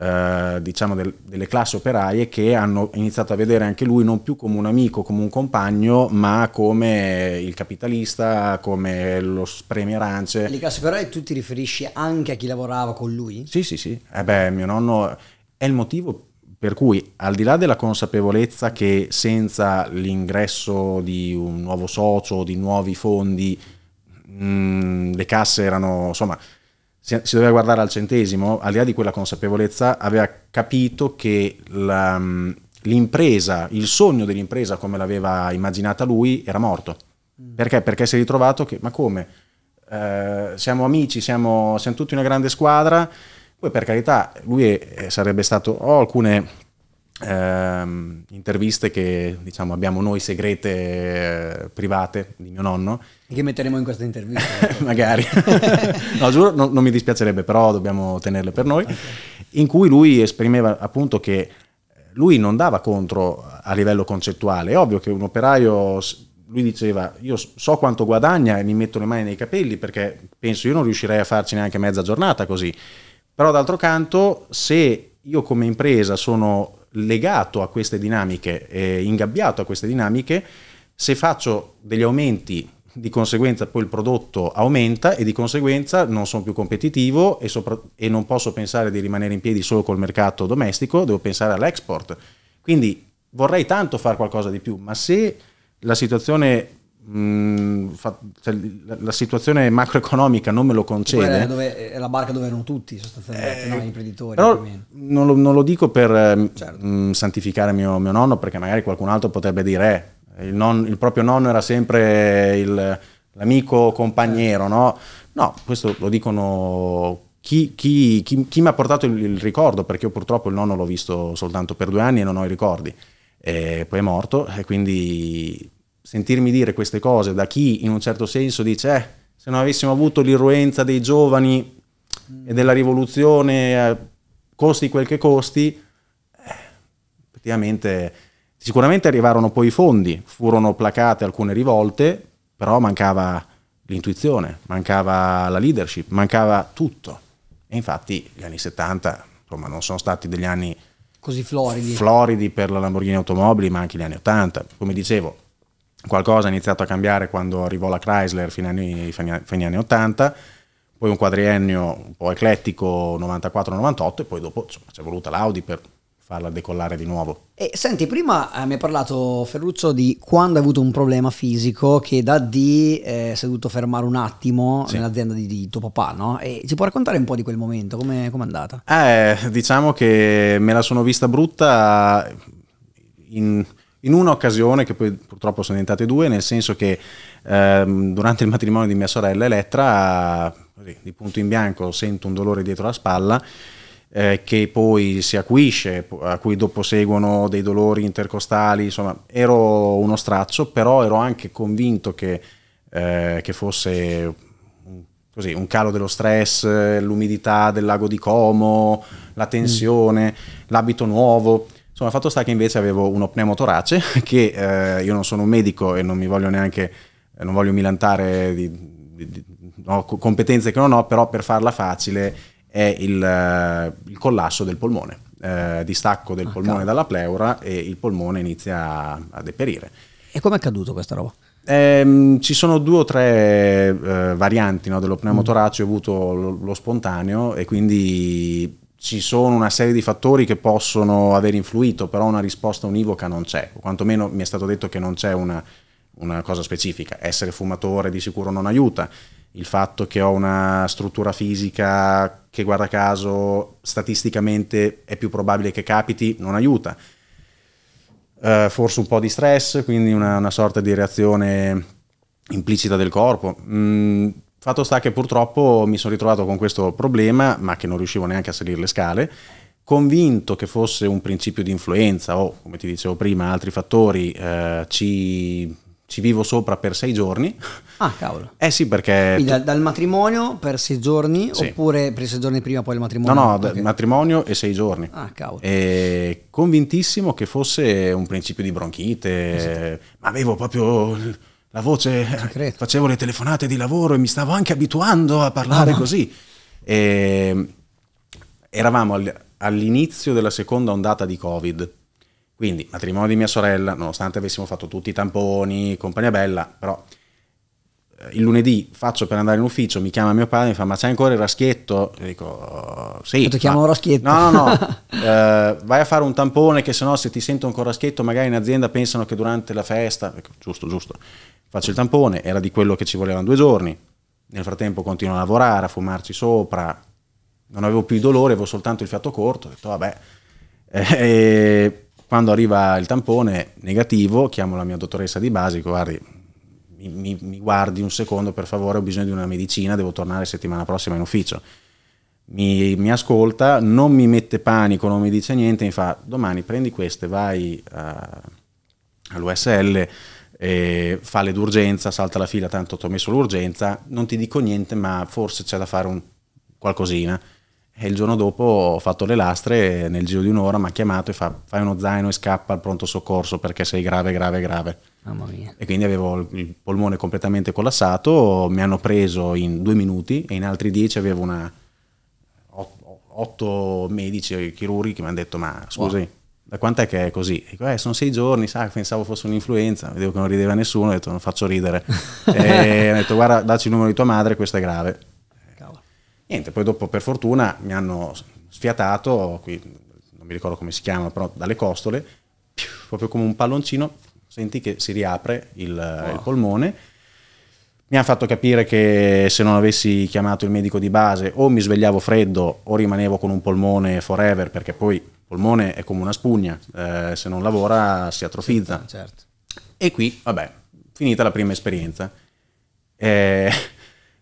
eh, diciamo del, delle classi operaie che hanno iniziato a vedere anche lui non più come un amico, come un compagno, ma come il capitalista, come lo spremi arance. Le classi operaie tu ti riferisci anche a chi lavorava con lui? Sì, sì, sì. Eh beh, mio nonno è il motivo per cui, al di là della consapevolezza che senza l'ingresso di un nuovo socio, di nuovi fondi, mh, mm, le casse erano, insomma, si, si, doveva guardare al centesimo, al di là di quella consapevolezza, aveva capito che la, mm, l'impresa, il sogno dell'impresa come l'aveva immaginata lui, era morto. Mm. Perché? Perché si è ritrovato che, ma come? Eh, siamo amici, siamo, siamo, tutti una grande squadra. Poi per carità, lui è, eh, sarebbe stato, ho alcune ehm, interviste che diciamo, abbiamo noi segrete eh, private di mio nonno. E che metteremo in questa intervista? Magari, no, giuro, no, non mi dispiacerebbe, però dobbiamo tenerle per noi. Okay. In cui lui esprimeva appunto che eh, lui non dava contro a livello concettuale. È ovvio che un operaio, lui diceva, io so quanto guadagna e mi metto le mani nei capelli perché penso io non riuscirei a farci neanche mezza giornata così. Però d'altro canto, se io come impresa sono legato a queste dinamiche, eh, ingabbiato a queste dinamiche, se faccio degli aumenti di conseguenza poi il prodotto aumenta e di conseguenza non sono più competitivo e, sopra- e non posso pensare di rimanere in piedi solo col mercato domestico, devo pensare all'export. Quindi vorrei tanto fare qualcosa di più, ma se la situazione mh, mm, fa, cioè, la, la, situazione macroeconomica non me lo concede. È, dove, è, la barca dove erano tutti sostanzialmente, eh, no, gli imprenditori. Però non lo, non lo, dico per ehm, certo. mh, mm, santificare mio, mio, nonno, perché magari qualcun altro potrebbe dire, eh, il, non, il proprio nonno era sempre il, l'amico compagnero, eh. Certo. no? No, questo lo dicono chi, chi, chi, chi mi ha portato il, il, ricordo, perché io purtroppo il nonno l'ho visto soltanto per due anni e non ho i ricordi. E poi è morto e quindi sentirmi dire queste cose da chi in un certo senso dice eh, se non avessimo avuto l'irruenza dei giovani mm. e della rivoluzione, eh, costi quel che costi, eh, effettivamente sicuramente arrivarono poi i fondi, furono placate alcune rivolte, però mancava l'intuizione, mancava la leadership, mancava tutto. E infatti gli anni 70 insomma, non sono stati degli anni così floridi. floridi per la Lamborghini Automobili, ma anche gli anni 80. Come dicevo, Qualcosa è iniziato a cambiare quando arrivò la Chrysler fino agli anni 80, poi un quadriennio un po' eclettico 94-98 e poi dopo ci è voluta l'Audi per farla decollare di nuovo. E senti, prima eh, mi ha parlato Ferruccio di quando ha avuto un problema fisico che da D eh, si è dovuto fermare un attimo sì. nell'azienda di, di, tuo papà, no? E ci può raccontare un po' di quel momento, come è andata? Eh, diciamo che me la sono vista brutta in in un'occasione che poi purtroppo sono diventate due, nel senso che ehm, durante il matrimonio di mia sorella Elettra, così, di punto in bianco, sento un dolore dietro la spalla eh, che poi si acuisce, a cui dopo seguono dei dolori intercostali, insomma ero uno straccio, però ero anche convinto che, eh, che fosse così, un calo dello stress, l'umidità del lago di Como, la tensione, mm. l'abito nuovo Insomma, il fatto sta che invece avevo uno pneumotorace, che eh, io non sono un medico e non mi voglio neanche, eh, non voglio milantare di, di, di no, competenze che non ho, però per farla facile è il, eh, il collasso del polmone, eh, distacco del ah, polmone calma. dalla pleura e il polmone inizia a, a deperire. E come è accaduto questa roba? Eh, ci sono due o tre eh, varianti no, dello pneumotorace, ho avuto lo, lo, spontaneo e quindi ci sono una serie di fattori che possono aver influito, però una risposta univoca non c'è, o quantomeno mi è stato detto che non c'è una, una, cosa specifica. Essere fumatore di sicuro non aiuta, il fatto che ho una struttura fisica che guarda caso statisticamente è più probabile che capiti non aiuta. Uh, forse un po' di stress, quindi una, una sorta di reazione implicita del corpo. Mm, Fatto sta che purtroppo mi sono ritrovato con questo problema, ma che non riuscivo neanche a salire le scale, convinto che fosse un principio di influenza o, come ti dicevo prima, altri fattori, eh, ci, ci, vivo sopra per sei giorni. Ah, cavolo. Eh sì, perché... Dal, dal, matrimonio per sei giorni sì. oppure per sei giorni prima poi il matrimonio? No, no, okay. matrimonio e sei giorni. Ah, cavolo. E convintissimo che fosse un principio di bronchite, esatto. ma avevo proprio la voce, facevo le telefonate di lavoro e mi stavo anche abituando a parlare ah, così. E, ehm, eravamo all'inizio della seconda ondata di Covid, quindi matrimonio di mia sorella, nonostante avessimo fatto tutti i tamponi, compagnia bella, però eh, il lunedì faccio per andare in ufficio, mi chiama mio padre e mi fa ma c'è ancora il raschietto? E dico oh, sì. Ti chiamo un raschietto? No, no, no, eh, vai a fare un tampone che sennò se ti sento ancora raschietto magari in azienda pensano che durante la festa, ecco, giusto, giusto faccio il tampone, era di quello che ci volevano due giorni, nel frattempo continuo a lavorare, a fumarci sopra, non avevo più dolore, avevo soltanto il fiato corto, ho detto vabbè, eh, e quando arriva il tampone negativo, chiamo la mia dottoressa di base, dico guardi, mi, mi, mi guardi un secondo per favore, ho bisogno di una medicina, devo tornare settimana prossima in ufficio. Mi, mi, ascolta, non mi mette panico, non mi dice niente, mi fa domani prendi queste, vai eh, all'USL, eh, fa le d'urgenza, salta la fila, tanto ti ho messo l'urgenza, non ti dico niente, ma forse c'è da fare un qualcosina. E il giorno dopo ho fatto le lastre, nel giro di un'ora mi ha chiamato e fa fai uno zaino e scappa al pronto soccorso perché sei grave, grave, grave. Mamma mia. E quindi avevo il polmone completamente collassato, mi hanno preso in due minuti e in altri dieci avevo una, otto medici e chirurghi che mi hanno detto ma scusi, wow da quant'è che è così? Dico, eh, sono sei giorni, sai, pensavo fosse un'influenza, vedevo che non rideva nessuno, ho detto, non faccio ridere. e ho detto, guarda, dacci il numero di tua madre, questo è grave. Cavolo. Niente, poi dopo, per fortuna, mi hanno sfiatato, qui, non mi ricordo come si chiama, però dalle costole, più, proprio come un palloncino, senti che si riapre il, wow. il polmone, mi ha fatto capire che se non avessi chiamato il medico di base o mi svegliavo freddo o rimanevo con un polmone forever perché poi polmone è come una spugna, eh, se non lavora si atrofizza. Certo. certo. E qui, vabbè, finita la prima esperienza. Eh,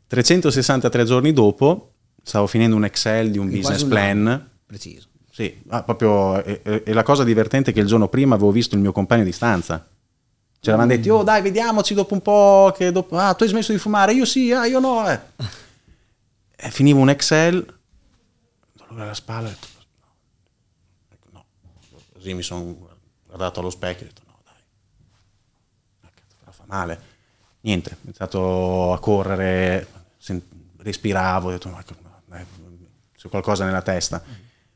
363 giorni dopo stavo finendo un Excel di un Quindi business un plan. Preciso. Sì, ah, proprio, e, e, la cosa divertente è che il giorno prima avevo visto il mio compagno di stanza. Ci eravamo mm. detti, oh dai, vediamoci dopo un po', che dopo... ah, tu hai smesso di fumare, io sì, ah, io no. Eh. eh finivo un Excel, dolore alla spalla, ho detto, Così mi sono guardato allo specchio e ho detto no dai, la fa male. Niente, ho iniziato a correre, respiravo, ho detto no, eh, c'è qualcosa nella testa.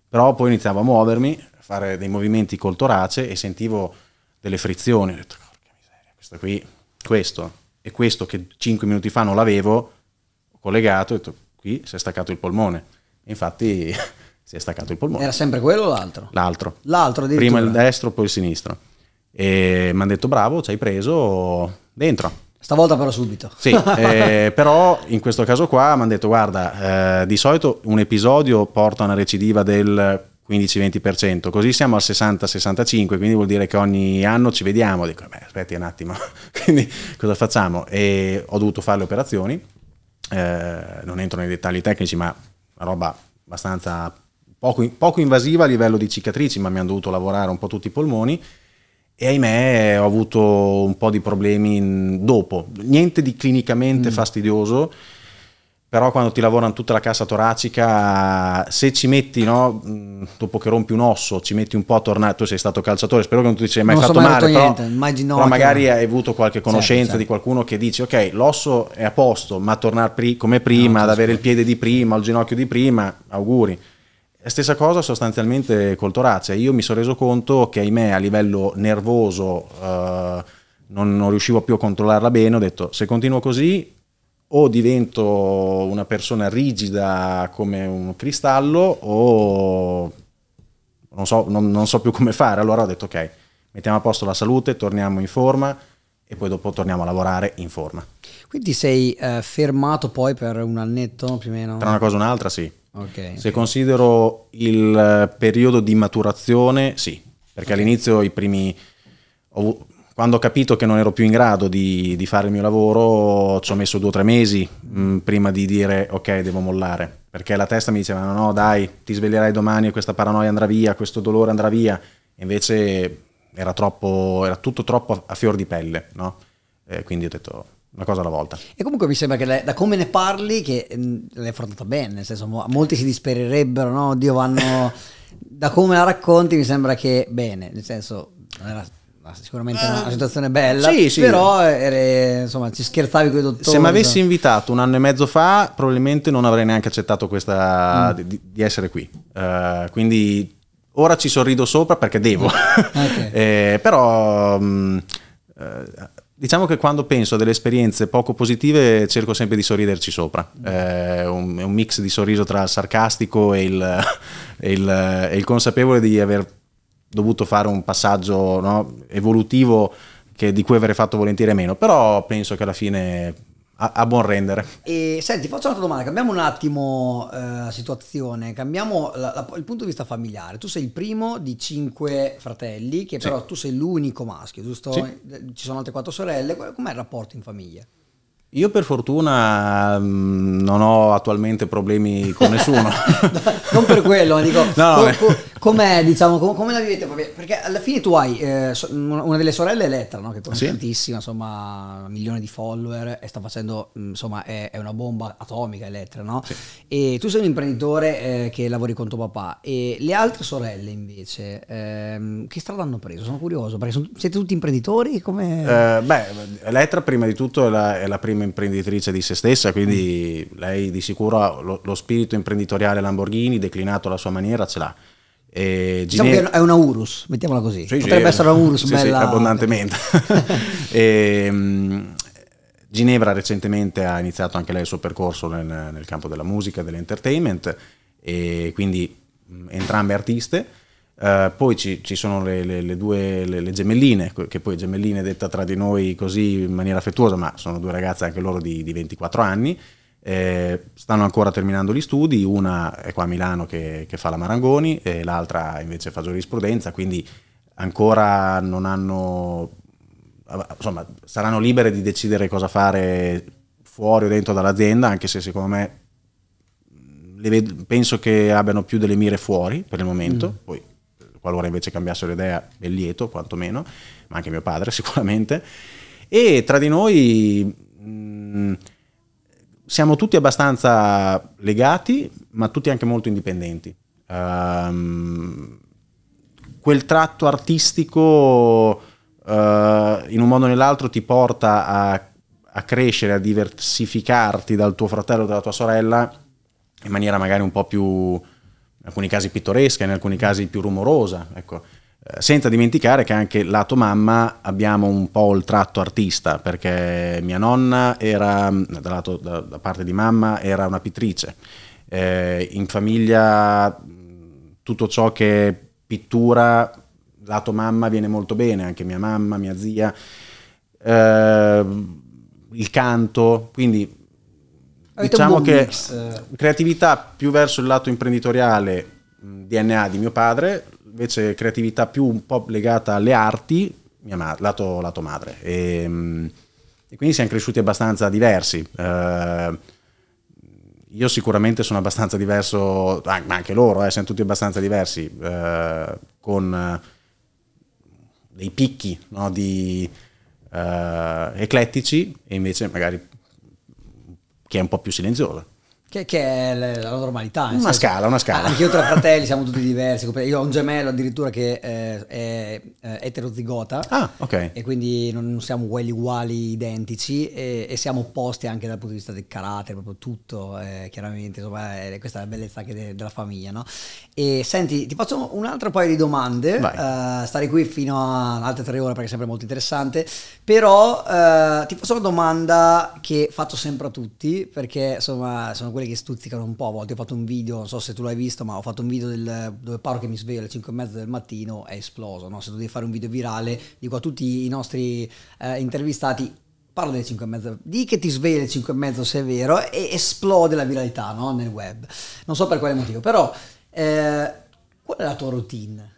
Però poi iniziavo a muovermi, a fare dei movimenti col torace e sentivo delle frizioni. Ho detto porca miseria, questo qui, questo e questo che 5 minuti fa non l'avevo, collegato ho detto qui si è staccato il polmone. Infatti si è staccato il polmone. Era sempre quello o l'altro? L'altro. L'altro Prima il destro, poi il sinistro. E mi hanno detto bravo, ci hai preso dentro. Stavolta però subito. Sì, eh, però in questo caso qua mi hanno detto guarda, eh, di solito un episodio porta una recidiva del 15-20%, così siamo al 60-65, quindi vuol dire che ogni anno ci vediamo, dico, beh, aspetti un attimo, quindi cosa facciamo? E ho dovuto fare le operazioni, eh, non entro nei dettagli tecnici, ma roba abbastanza poco, poco invasiva a livello di cicatrici, ma mi hanno dovuto lavorare un po' tutti i polmoni e ahimè ho avuto un po' di problemi dopo, niente di clinicamente mm. fastidioso, però quando ti lavorano tutta la cassa toracica, se ci metti, no, mm, dopo che rompi un osso, ci metti un po' a tornare, tu sei stato calciatore, spero che non ti sia mai non fatto mai male, però, niente, però magari hai avuto qualche certo, conoscenza certo. di qualcuno che dice ok, l'osso è a posto, ma tornare pri- come prima, no, ad avere il piede di prima, il ginocchio di prima, auguri. Stessa cosa sostanzialmente col torace, io mi sono reso conto che ahimè a livello nervoso eh, non, non, riuscivo più a controllarla bene, ho detto se continuo così o divento una persona rigida come un cristallo o non so, non, non so più come fare, allora ho detto ok, mettiamo a posto la salute, torniamo in forma e poi dopo torniamo a lavorare in forma. Quindi sei eh, fermato poi per un annetto più o meno? Tra una cosa e un'altra sì. Okay, Se okay. considero il eh, periodo di maturazione, sì, perché okay. all'inizio i primi... Quando ho capito che non ero più in grado di, di fare il mio lavoro, ci ho messo due o tre mesi mh, mm, prima di dire ok, devo mollare, perché la testa mi diceva no, no, dai, ti sveglierai domani e questa paranoia andrà via, questo dolore andrà via. Invece era, troppo, era tutto troppo a fior di pelle, no? Eh, quindi ho detto una cosa alla volta. E comunque mi sembra che le, da come ne parli che mm, l'hai affrontata bene, nel senso molti si dispererebbero, no? Oddio, vanno... da come la racconti mi sembra che bene, nel senso non era sicuramente una eh, situazione bella, sì, sì. però eri, insomma ci scherzavi con i dottori. Se mi avessi invitato un anno e mezzo fa probabilmente non avrei neanche accettato questa, mm. di, di, essere qui, uh, quindi ora ci sorrido sopra perché devo, okay. eh, però... Um, Diciamo che quando penso a delle esperienze poco positive cerco sempre di sorriderci sopra, mm. eh, è un, un mix di sorriso tra il sarcastico e il, e il, e il consapevole di aver dovuto fare un passaggio no, evolutivo che, di cui avrei fatto volentieri meno, però penso che alla fine a, a, buon rendere. E senti, faccio un'altra domanda, cambiamo un attimo la eh, situazione, cambiamo la, la, il punto di vista familiare. Tu sei il primo di cinque fratelli, che sì. però tu sei l'unico maschio, giusto? Sì. Ci sono altre quattro sorelle, com'è il rapporto in famiglia? Io per fortuna mm, non ho attualmente problemi con nessuno. non per quello, dico, no, no, co, Com'è, diciamo, com- come la vivete? Perché alla fine tu hai eh, una delle sorelle Elettra, no? che è sì. tantissima, insomma, milioni di follower e sta facendo, mm, insomma, è, è una bomba atomica Elettra, no? Sì. E tu sei un imprenditore eh, che lavori con tuo papà e le altre sorelle invece, eh, che strada hanno preso? Sono curioso, perché sono, siete tutti imprenditori? Come... Eh, beh, Elettra prima di tutto è la, è la, prima imprenditrice di se stessa, quindi mm. lei di sicuro lo, lo spirito imprenditoriale Lamborghini declinato alla sua maniera ce l'ha. Eh, diciamo Gine... che è una urus, mettiamola così. Sì, Potrebbe sì, essere una urus sì, bella... Sì, abbondantemente. e, ehm, Ginevra recentemente ha iniziato anche lei il suo percorso nel, nel campo della musica, e dell'entertainment, e quindi entrambe artiste. Uh, poi ci, ci sono le, le, le due le, gemelline, che poi gemelline detta tra di noi così in maniera affettuosa, ma sono due ragazze anche loro di, di 24 anni, eh, stanno ancora terminando gli studi, una è qua a Milano che, che fa la Marangoni e l'altra invece fa giurisprudenza, quindi ancora non hanno, insomma, saranno libere di decidere cosa fare fuori o dentro dall'azienda, anche se secondo me vedo, penso che abbiano più delle mire fuori per il momento, mm. poi qualora invece cambiassero idea ben lieto quantomeno, ma anche mio padre sicuramente. E tra di noi... Mh, mm, siamo tutti abbastanza legati, ma tutti anche molto indipendenti. Um, quel tratto artistico uh, in un modo o nell'altro ti porta a, a, crescere, a diversificarti dal tuo fratello, dalla tua sorella, in maniera magari un po' più, in alcuni casi pittoresca, in alcuni casi più rumorosa. Ecco senza dimenticare che anche lato mamma abbiamo un po' il tratto artista, perché mia nonna era, da, lato, da, da parte di mamma, era una pittrice. Eh, in famiglia tutto ciò che pittura, lato mamma viene molto bene, anche mia mamma, mia zia, eh, il canto, quindi Avete diciamo che mix. creatività più verso il lato imprenditoriale mm, DNA di mio padre, invece creatività più un po' legata alle arti, ma lato, lato, madre. E, ehm, e, quindi siamo cresciuti abbastanza diversi. Eh, io sicuramente sono abbastanza diverso, ah, ma anche loro, eh, siamo tutti abbastanza diversi, eh, con eh, dei picchi no, di, eh, eclettici e invece magari chi è un po' più silenzioso. Che, che, è la normalità. Una senso. scala, una scala. Ah, anche io tra fratelli siamo tutti diversi. Io ho un gemello addirittura che eh, è, è, eh, è eterozigota. Ah, ok. E quindi non siamo uguali, uguali identici e, e, siamo opposti anche dal punto di vista del carattere, proprio tutto, eh, chiaramente. Insomma, è, eh, questa è la bellezza anche de, della famiglia, no? E senti, ti faccio un altro paio di domande. Uh, stare qui fino a altre tre ore perché è sempre molto interessante. Però uh, ti faccio una domanda che faccio sempre a tutti perché insomma sono quelli ore che stuzzicano un po'. A volte ho fatto un video, non so se tu l'hai visto, ma ho fatto un video del, dove parlo che mi sveglio alle 5 e mezza del mattino, è esploso. No? Se tu devi fare un video virale, dico a tutti i nostri eh, intervistati. Parlo delle 5 e mezzo, di che ti svegli alle 5 e mezzo se è vero, e esplode la viralità no? nel web. Non so per quale motivo, però eh, qual è la tua routine?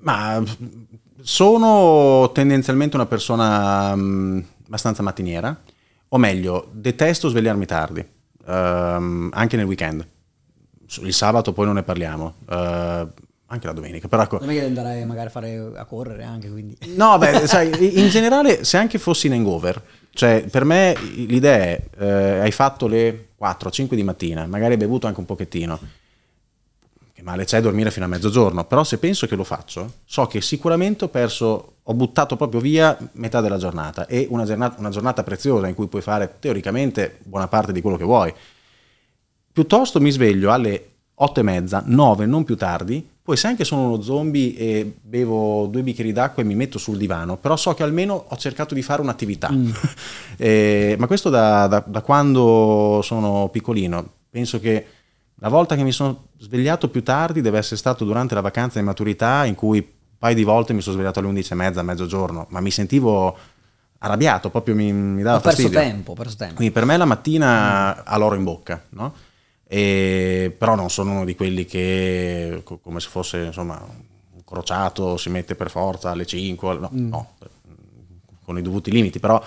Ma sono tendenzialmente una persona um, abbastanza mattiniera, o meglio, detesto svegliarmi tardi ehm, anche nel weekend. Il sabato poi non ne parliamo. Eh, anche la domenica, però ecco. Non è che andare magari a fare a correre anche quindi. No, beh, sai, in generale, se anche fossi in hangover, cioè per me l'idea è: eh, hai fatto le 4-5 di mattina, magari hai bevuto anche un pochettino. Che male c'è dormire fino a mezzogiorno, però se penso che lo faccio, so che sicuramente ho perso ho buttato proprio via metà della giornata e una giornata, una giornata preziosa in cui puoi fare teoricamente buona parte di quello che vuoi. Piuttosto mi sveglio alle 8 e mezza, 9, non più tardi, poi se anche sono uno zombie e bevo due bicchieri d'acqua e mi metto sul divano, però so che almeno ho cercato di fare un'attività. Mm. e, eh, ma questo da, da, da, quando sono piccolino. Penso che la volta che mi sono svegliato più tardi deve essere stato durante la vacanza di maturità in cui paio di volte mi sono svegliato alle 11 e mezza, a mezzogiorno, ma mi sentivo arrabbiato, proprio mi, mi dava ho perso Tempo, ho perso tempo. Quindi per me la mattina ha l'oro in bocca, no? E, però non sono uno di quelli che come se fosse insomma un crociato si mette per forza alle 5, no, mm. no con i dovuti limiti, però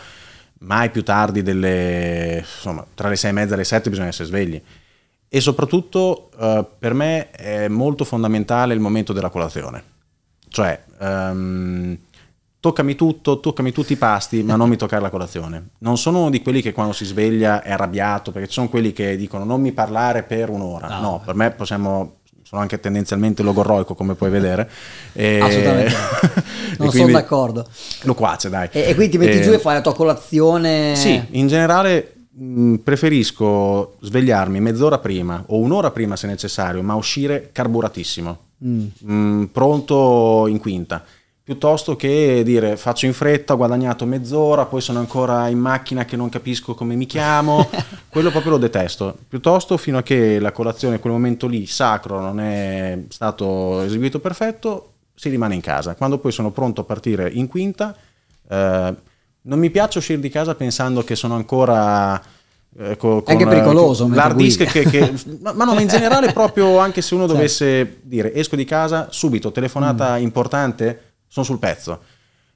mai più tardi delle insomma tra le 6 e mezza e le 7 bisogna essere svegli. E soprattutto eh, per me è molto fondamentale il momento della colazione cioè, um, toccami tutto, toccami tutti i pasti, ma non mi toccare la colazione. Non sono uno di quelli che quando si sveglia è arrabbiato, perché ci sono quelli che dicono non mi parlare per un'ora. No, no per me possiamo sono anche tendenzialmente logorroico come puoi vedere e... assolutamente non sono d'accordo loquace dai e, e, quindi ti metti e... giù e fai la tua colazione sì in generale mh, preferisco svegliarmi mezz'ora prima o un'ora prima se necessario ma uscire carburatissimo mm. mh, mm, pronto in quinta, piuttosto che dire faccio in fretta, ho guadagnato mezz'ora, poi sono ancora in macchina che non capisco come mi chiamo, quello proprio lo detesto, piuttosto fino a che la colazione, quel momento lì sacro, non è stato eseguito perfetto, si rimane in casa. Quando poi sono pronto a partire in quinta, eh, non mi piace uscire di casa pensando che sono ancora eh, con, anche eh, pericoloso. Eh, l'hard disk che, che ma, ma, no, in generale proprio anche se uno dovesse dire esco di casa subito, telefonata mm. importante, sono sul pezzo.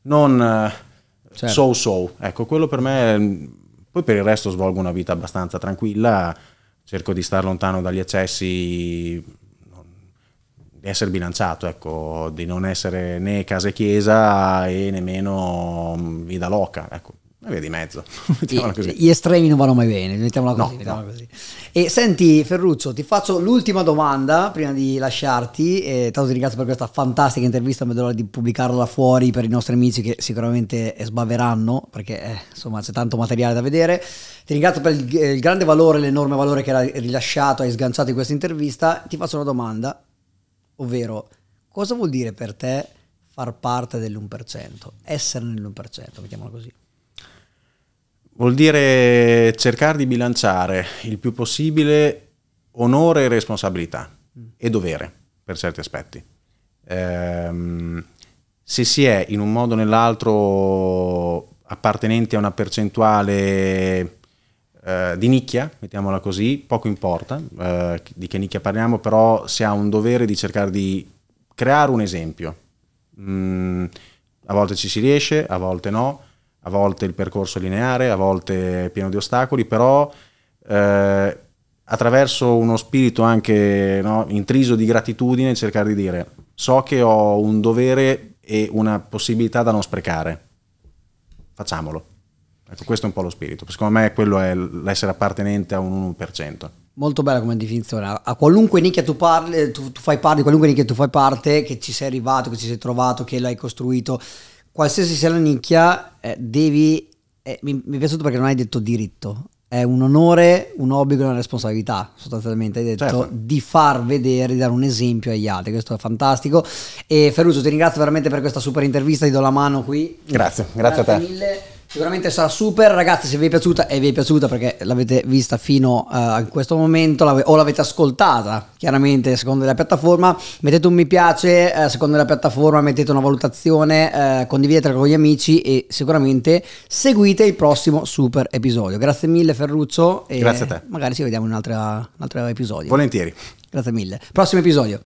Non eh, certo. so so. Ecco, quello per me... Mm, poi per il resto svolgo una vita abbastanza tranquilla, cerco di stare lontano dagli eccessi, di essere bilanciato, ecco, di non essere né casa e chiesa e nemmeno mm, vita loca. Ecco, una via di mezzo. I, gli estremi non vanno mai bene, mettiamola così, no, mettiamola no. così. E senti Ferruccio, ti faccio l'ultima domanda prima di lasciarti, e tanto ti ringrazio per questa fantastica intervista, non vedo l'ora di pubblicarla fuori per i nostri amici che sicuramente sbaveranno, perché eh, insomma c'è tanto materiale da vedere. Ti ringrazio per il, eh, il grande valore, l'enorme valore che hai rilasciato, hai sganciato in questa intervista. Ti faccio una domanda, ovvero cosa vuol dire per te far parte dell'1%, essere nell'1%, mettiamola così? Vuol dire cercare di bilanciare il più possibile onore e responsabilità mm. e dovere per certi aspetti. Ehm, se si è in un modo o nell'altro appartenenti a una percentuale eh, di nicchia, mettiamola così, poco importa eh, di che nicchia parliamo, però si ha un dovere di cercare di creare un esempio. Mm, a volte ci si riesce, a volte no a volte il percorso è lineare, a volte è pieno di ostacoli, però eh, attraverso uno spirito anche no, intriso di gratitudine cercare di dire so che ho un dovere e una possibilità da non sprecare, facciamolo. Ecco, questo è un po' lo spirito, secondo me quello è l'essere appartenente a un 1%. Molto bella come definizione, a qualunque nicchia tu, parli, tu, tu fai parte, qualunque nicchia tu fai parte, che ci sei arrivato, che ci sei trovato, che l'hai costruito, qualsiasi sia la nicchia, eh, devi... Eh, mi, mi, è piaciuto perché non hai detto diritto. È un onore, un obbligo e una responsabilità, sostanzialmente. Hai detto certo. di far vedere, di dare un esempio agli altri. Questo è fantastico. E Ferruccio, ti ringrazio veramente per questa super intervista. Ti do la mano qui. Grazie, grazie, grazie a te. Mille. Sicuramente sarà super, ragazzi. Se vi è piaciuta e vi è piaciuta perché l'avete vista fino a eh, questo momento o l'avete ascoltata, chiaramente secondo la piattaforma, mettete un mi piace eh, secondo la piattaforma, mettete una valutazione, eh, condividetela con gli amici e sicuramente seguite il prossimo super episodio. Grazie mille, Ferruccio. E Grazie a te. Magari ci vediamo in un altro episodio. Volentieri. Grazie mille. Prossimo episodio.